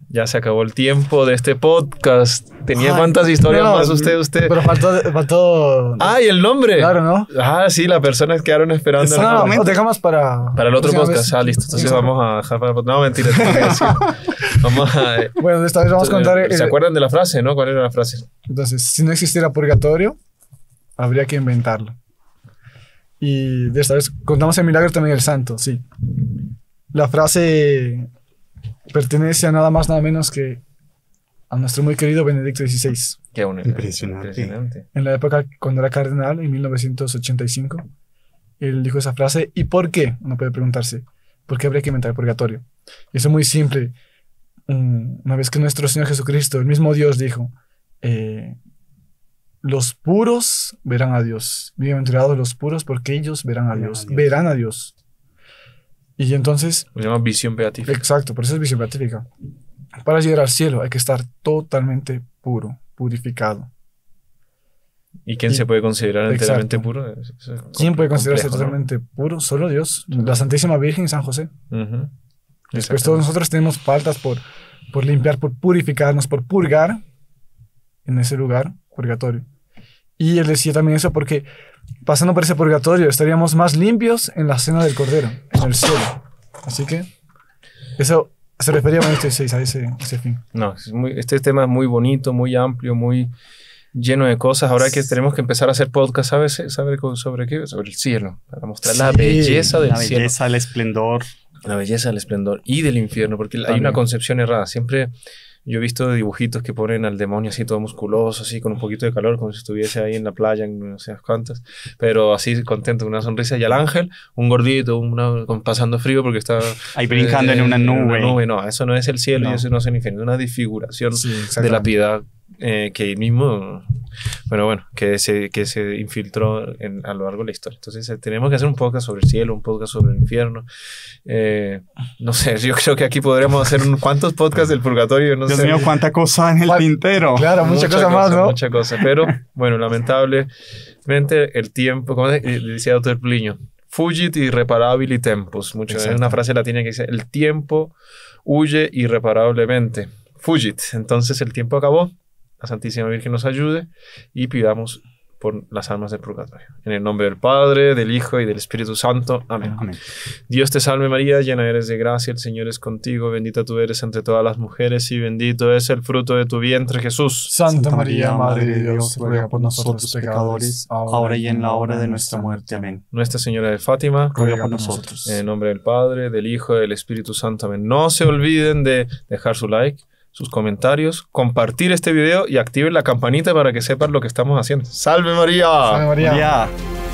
Ya se acabó el tiempo de este podcast. ¿Tenía cuántas historias más usted? usted? Pero faltó, faltó... Ah, y el nombre. Claro, ¿no? Ah, sí, las personas quedaron esperando. No, no, este dejamos para... Para el otro podcast. Ah, listo. Entonces vamos a dejar para... No, mentira. (laughs) vamos a... Eh, bueno, esta vez vamos a contar... ¿Se acuerdan de la frase, no? ¿Cuál era la frase? Entonces, si no existiera purgatorio, habría que inventarlo. Y de esta vez contamos el milagro también del santo, sí. La frase pertenece a nada más, nada menos que a nuestro muy querido Benedicto XVI. Qué impresionante. En la época cuando era cardenal, en 1985, él dijo esa frase. ¿Y por qué? Uno puede preguntarse. ¿Por qué habría que inventar el purgatorio? Eso es muy simple. Una vez que nuestro Señor Jesucristo, el mismo Dios, dijo, eh, los puros verán a Dios. Bienaventurados los puros porque ellos Verán a Dios. Verán a Dios. Y entonces... Se llama visión beatífica. Exacto, por eso es visión beatífica. Para llegar al cielo hay que estar totalmente puro, purificado. ¿Y quién se puede considerar enteramente puro? ¿Quién puede considerarse totalmente puro? Solo Dios, la Santísima Virgen y San José. pues Después todos nosotros tenemos faltas por, por limpiar, por purificarnos, por purgar en ese lugar, purgatorio. Y él decía también eso porque pasando por ese purgatorio estaríamos más limpios en la cena del Cordero en el cielo. Así que eso se refería este, a este 6, a ese, fin. No, este tema es muy bonito, muy amplio, muy lleno de cosas. Ahora que tenemos que empezar a hacer podcast, ¿sabes? ¿Saber sobre qué? Sobre el cielo, para mostrar la belleza del cielo. La belleza, el esplendor. La belleza, el esplendor y del infierno, porque hay una concepción errada. Siempre yo he visto dibujitos que ponen al demonio así todo musculoso, así con un poquito de calor, como si estuviese ahí en la playa, no sé cuántas, pero así contento, con una sonrisa. Y al ángel, un gordito, una, pasando frío porque está... Ahí brincando en, eh, una nube. en nube. No, eso no es el cielo y eso no es el infierno, es una disfiguración de la piedad eh, que mismo, bueno, bueno, que se, que se infiltró a lo largo de la historia. Entonces eh, tenemos que hacer un podcast sobre el cielo, un podcast sobre el infierno. Eh, no sé, (laughs) yo creo que aquí podríamos hacer un cuantos podcasts del purgatorio. No, sé. Dios cuánta cosa en el tintero. Claro, muchas cosas más, ¿no? Muchas cosas, pero bueno, lamentablemente el tiempo, como decía el doctor Pliño, fugit irreparabili tempus. Muchas una frase latina que dice, el tiempo huye irreparablemente. Fugit. Entonces el tiempo acabó. La Santísima Virgen nos ayude y pidamos por las almas del purgatorio. En el nombre del Padre, del Hijo y del Espíritu Santo. Amén. Dios te salve María, llena eres de gracia, el Señor es contigo, bendita tú eres entre todas las mujeres y bendito es el fruto de tu vientre Jesús. Santa María, Madre de Dios, ruega por nosotros pecadores, ahora y en la hora de nuestra muerte. Amén. Nuestra Señora de Fátima, ruega por nosotros. En el nombre del Padre, del Hijo y del Espíritu Santo. Amén. No se olviden de dejar su like sus comentarios, compartir este video y activen la campanita para que sepan lo que estamos haciendo. ¡Salve María! ¡Salve María.